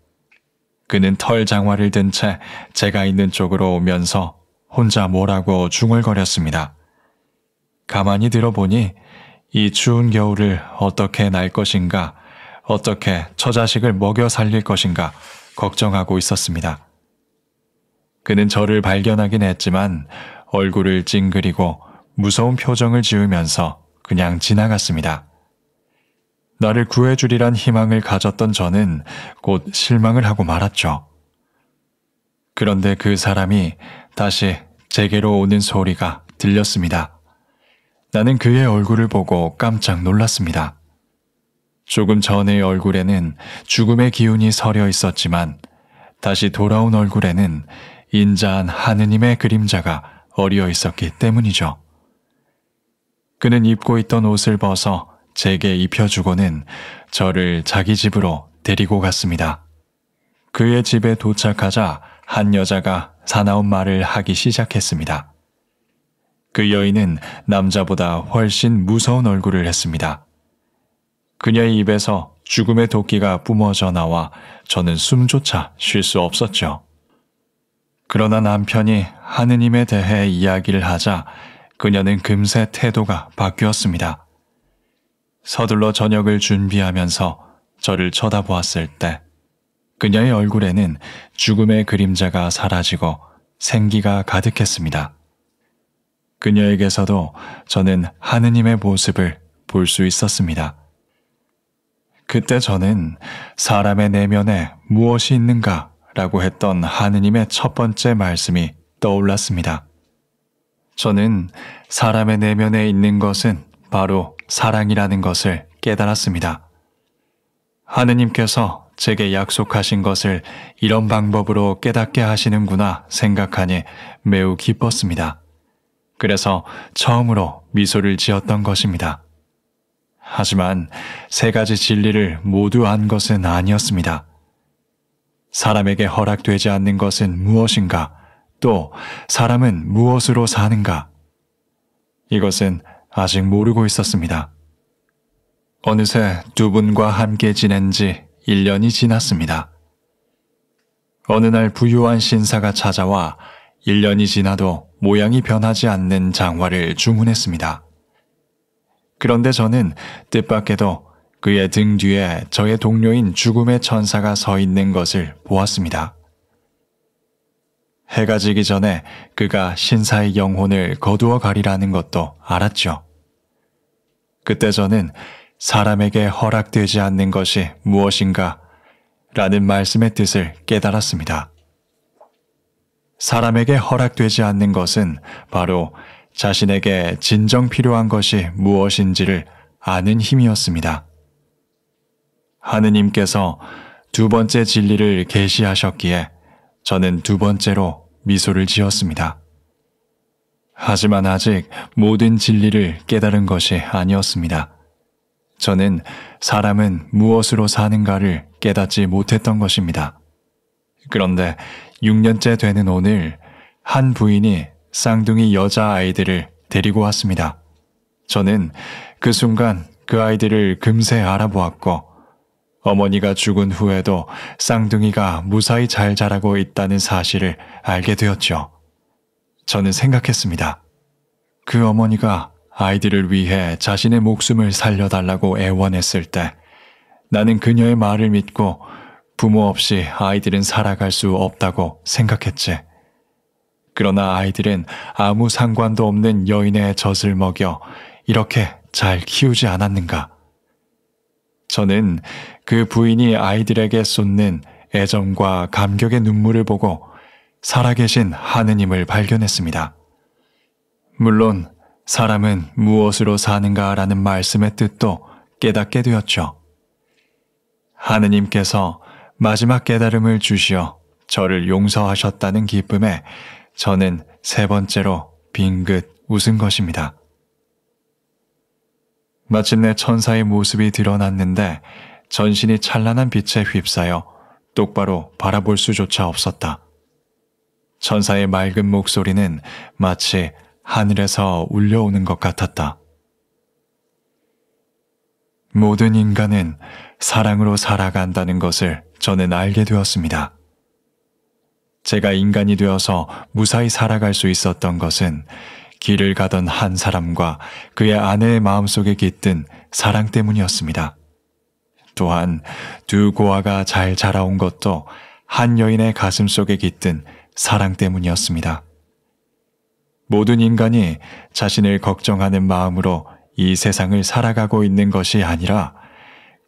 그는 털 장화를 든 채 제가 있는 쪽으로 오면서 혼자 뭐라고 중얼거렸습니다. 가만히 들어보니 이 추운 겨울을 어떻게 날 것인가, 어떻게 처자식을 먹여 살릴 것인가 걱정하고 있었습니다. 그는 저를 발견하긴 했지만 얼굴을 찡그리고 무서운 표정을 지으면서 그냥 지나갔습니다. 나를 구해주리란 희망을 가졌던 저는 곧 실망을 하고 말았죠. 그런데 그 사람이 다시 제게로 오는 소리가 들렸습니다. 나는 그의 얼굴을 보고 깜짝 놀랐습니다. 조금 전의 얼굴에는 죽음의 기운이 서려 있었지만 다시 돌아온 얼굴에는 인자한 하느님의 그림자가 어려 있었기 때문이죠. 그는 입고 있던 옷을 벗어 제게 입혀주고는 저를 자기 집으로 데리고 갔습니다. 그의 집에 도착하자 한 여자가 사나운 말을 하기 시작했습니다. 그 여인은 남자보다 훨씬 무서운 얼굴을 했습니다. 그녀의 입에서 죽음의 도끼가 뿜어져 나와 저는 숨조차 쉴 수 없었죠. 그러나 남편이 하느님에 대해 이야기를 하자 그녀는 금세 태도가 바뀌었습니다. 서둘러 저녁을 준비하면서 저를 쳐다보았을 때 그녀의 얼굴에는 죽음의 그림자가 사라지고 생기가 가득했습니다. 그녀에게서도 저는 하느님의 모습을 볼 수 있었습니다. 그때 저는 사람의 내면에 무엇이 있는가 라고 했던 하느님의 첫 번째 말씀이 떠올랐습니다. 저는 사람의 내면에 있는 것은 바로 사랑이라는 것을 깨달았습니다. 하느님께서 제게 약속하신 것을 이런 방법으로 깨닫게 하시는구나 생각하니 매우 기뻤습니다. 그래서 처음으로 미소를 지었던 것입니다. 하지만 세 가지 진리를 모두 안 것은 아니었습니다. 사람에게 허락되지 않는 것은 무엇인가, 또 사람은 무엇으로 사는가. 이것은 아직 모르고 있었습니다. 어느새 두 분과 함께 지낸 지 1년이 지났습니다. 어느 날 부유한 신사가 찾아와 1년이 지나도 모양이 변하지 않는 장화를 주문했습니다. 그런데 저는 뜻밖에도 그의 등 뒤에 저의 동료인 죽음의 천사가 서 있는 것을 보았습니다. 해가 지기 전에 그가 신사의 영혼을 거두어 가리라는 것도 알았죠. 그때 저는 사람에게 허락되지 않는 것이 무엇인가 라는 말씀의 뜻을 깨달았습니다. 사람에게 허락되지 않는 것은 바로 자신에게 진정 필요한 것이 무엇인지를 아는 힘이었습니다. 하느님께서 두 번째 진리를 계시하셨기에 저는 두 번째로 미소를 지었습니다. 하지만 아직 모든 진리를 깨달은 것이 아니었습니다. 저는 사람은 무엇으로 사는가를 깨닫지 못했던 것입니다. 그런데 6년째 되는 오늘 한 부인이 쌍둥이 여자아이들을 데리고 왔습니다. 저는 그 순간 그 아이들을 금세 알아보았고 어머니가 죽은 후에도 쌍둥이가 무사히 잘 자라고 있다는 사실을 알게 되었죠. 저는 생각했습니다. 그 어머니가 아이들을 위해 자신의 목숨을 살려달라고 애원했을 때 나는 그녀의 말을 믿고 부모 없이 아이들은 살아갈 수 없다고 생각했지. 그러나 아이들은 아무 상관도 없는 여인의 젖을 먹여 이렇게 잘 키우지 않았는가. 저는 그 부인이 아이들에게 쏟는 애정과 감격의 눈물을 보고 살아계신 하느님을 발견했습니다. 물론 사람은 무엇으로 사는가 라는 말씀의 뜻도 깨닫게 되었죠. 하느님께서 마지막 깨달음을 주시어 저를 용서하셨다는 기쁨에 저는 세 번째로 빙긋 웃은 것입니다. 마침내 천사의 모습이 드러났는데 전신이 찬란한 빛에 휩싸여 똑바로 바라볼 수조차 없었다. 천사의 맑은 목소리는 마치 하늘에서 울려오는 것 같았다. 모든 인간은 사랑으로 살아간다는 것을 저는 알게 되었습니다. 제가 인간이 되어서 무사히 살아갈 수 있었던 것은 길을 가던 한 사람과 그의 아내의 마음속에 깃든 사랑 때문이었습니다. 또한 두 고아가 잘 자라온 것도 한 여인의 가슴 속에 깃든 사랑 때문이었습니다. 모든 인간이 자신을 걱정하는 마음으로 이 세상을 살아가고 있는 것이 아니라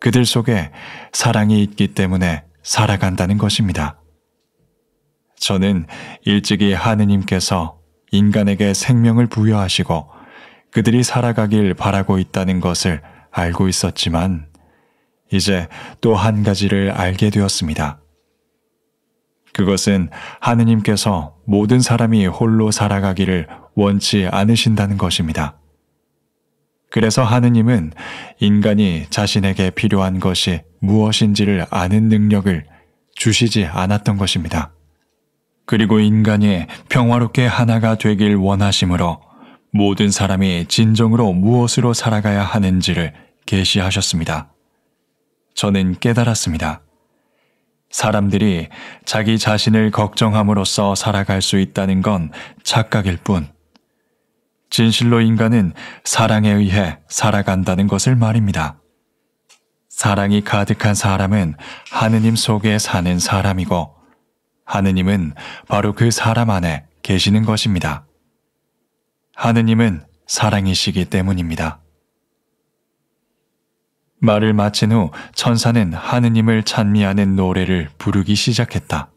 그들 속에 사랑이 있기 때문에 살아간다는 것입니다. 저는 일찍이 하느님께서 인간에게 생명을 부여하시고 그들이 살아가길 바라고 있다는 것을 알고 있었지만 이제 또 한 가지를 알게 되었습니다. 그것은 하느님께서 모든 사람이 홀로 살아가기를 원치 않으신다는 것입니다. 그래서 하느님은 인간이 자신에게 필요한 것이 무엇인지를 아는 능력을 주시지 않았던 것입니다. 그리고 인간이 평화롭게 하나가 되길 원하심으로 모든 사람이 진정으로 무엇으로 살아가야 하는지를 계시하셨습니다. 저는 깨달았습니다. 사람들이 자기 자신을 걱정함으로써 살아갈 수 있다는 건 착각일 뿐. 진실로 인간은 사랑에 의해 살아간다는 것을 말입니다. 사랑이 가득한 사람은 하느님 속에 사는 사람이고, 하느님은 바로 그 사람 안에 계시는 것입니다. 하느님은 사랑이시기 때문입니다. 말을 마친 후 천사는 하느님을 찬미하는 노래를 부르기 시작했다.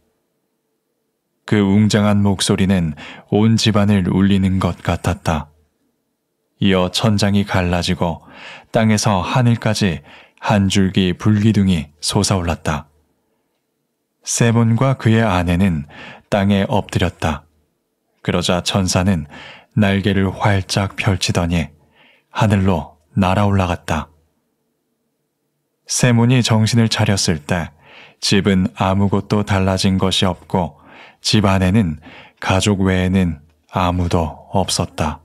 그 웅장한 목소리는 온 집안을 울리는 것 같았다. 이어 천장이 갈라지고 땅에서 하늘까지 한 줄기 불기둥이 솟아올랐다. 세몬과 그의 아내는 땅에 엎드렸다. 그러자 천사는 날개를 활짝 펼치더니 하늘로 날아올라갔다. 세문이 정신을 차렸을 때 집은 아무것도 달라진 것이 없고 집 안에는 가족 외에는 아무도 없었다.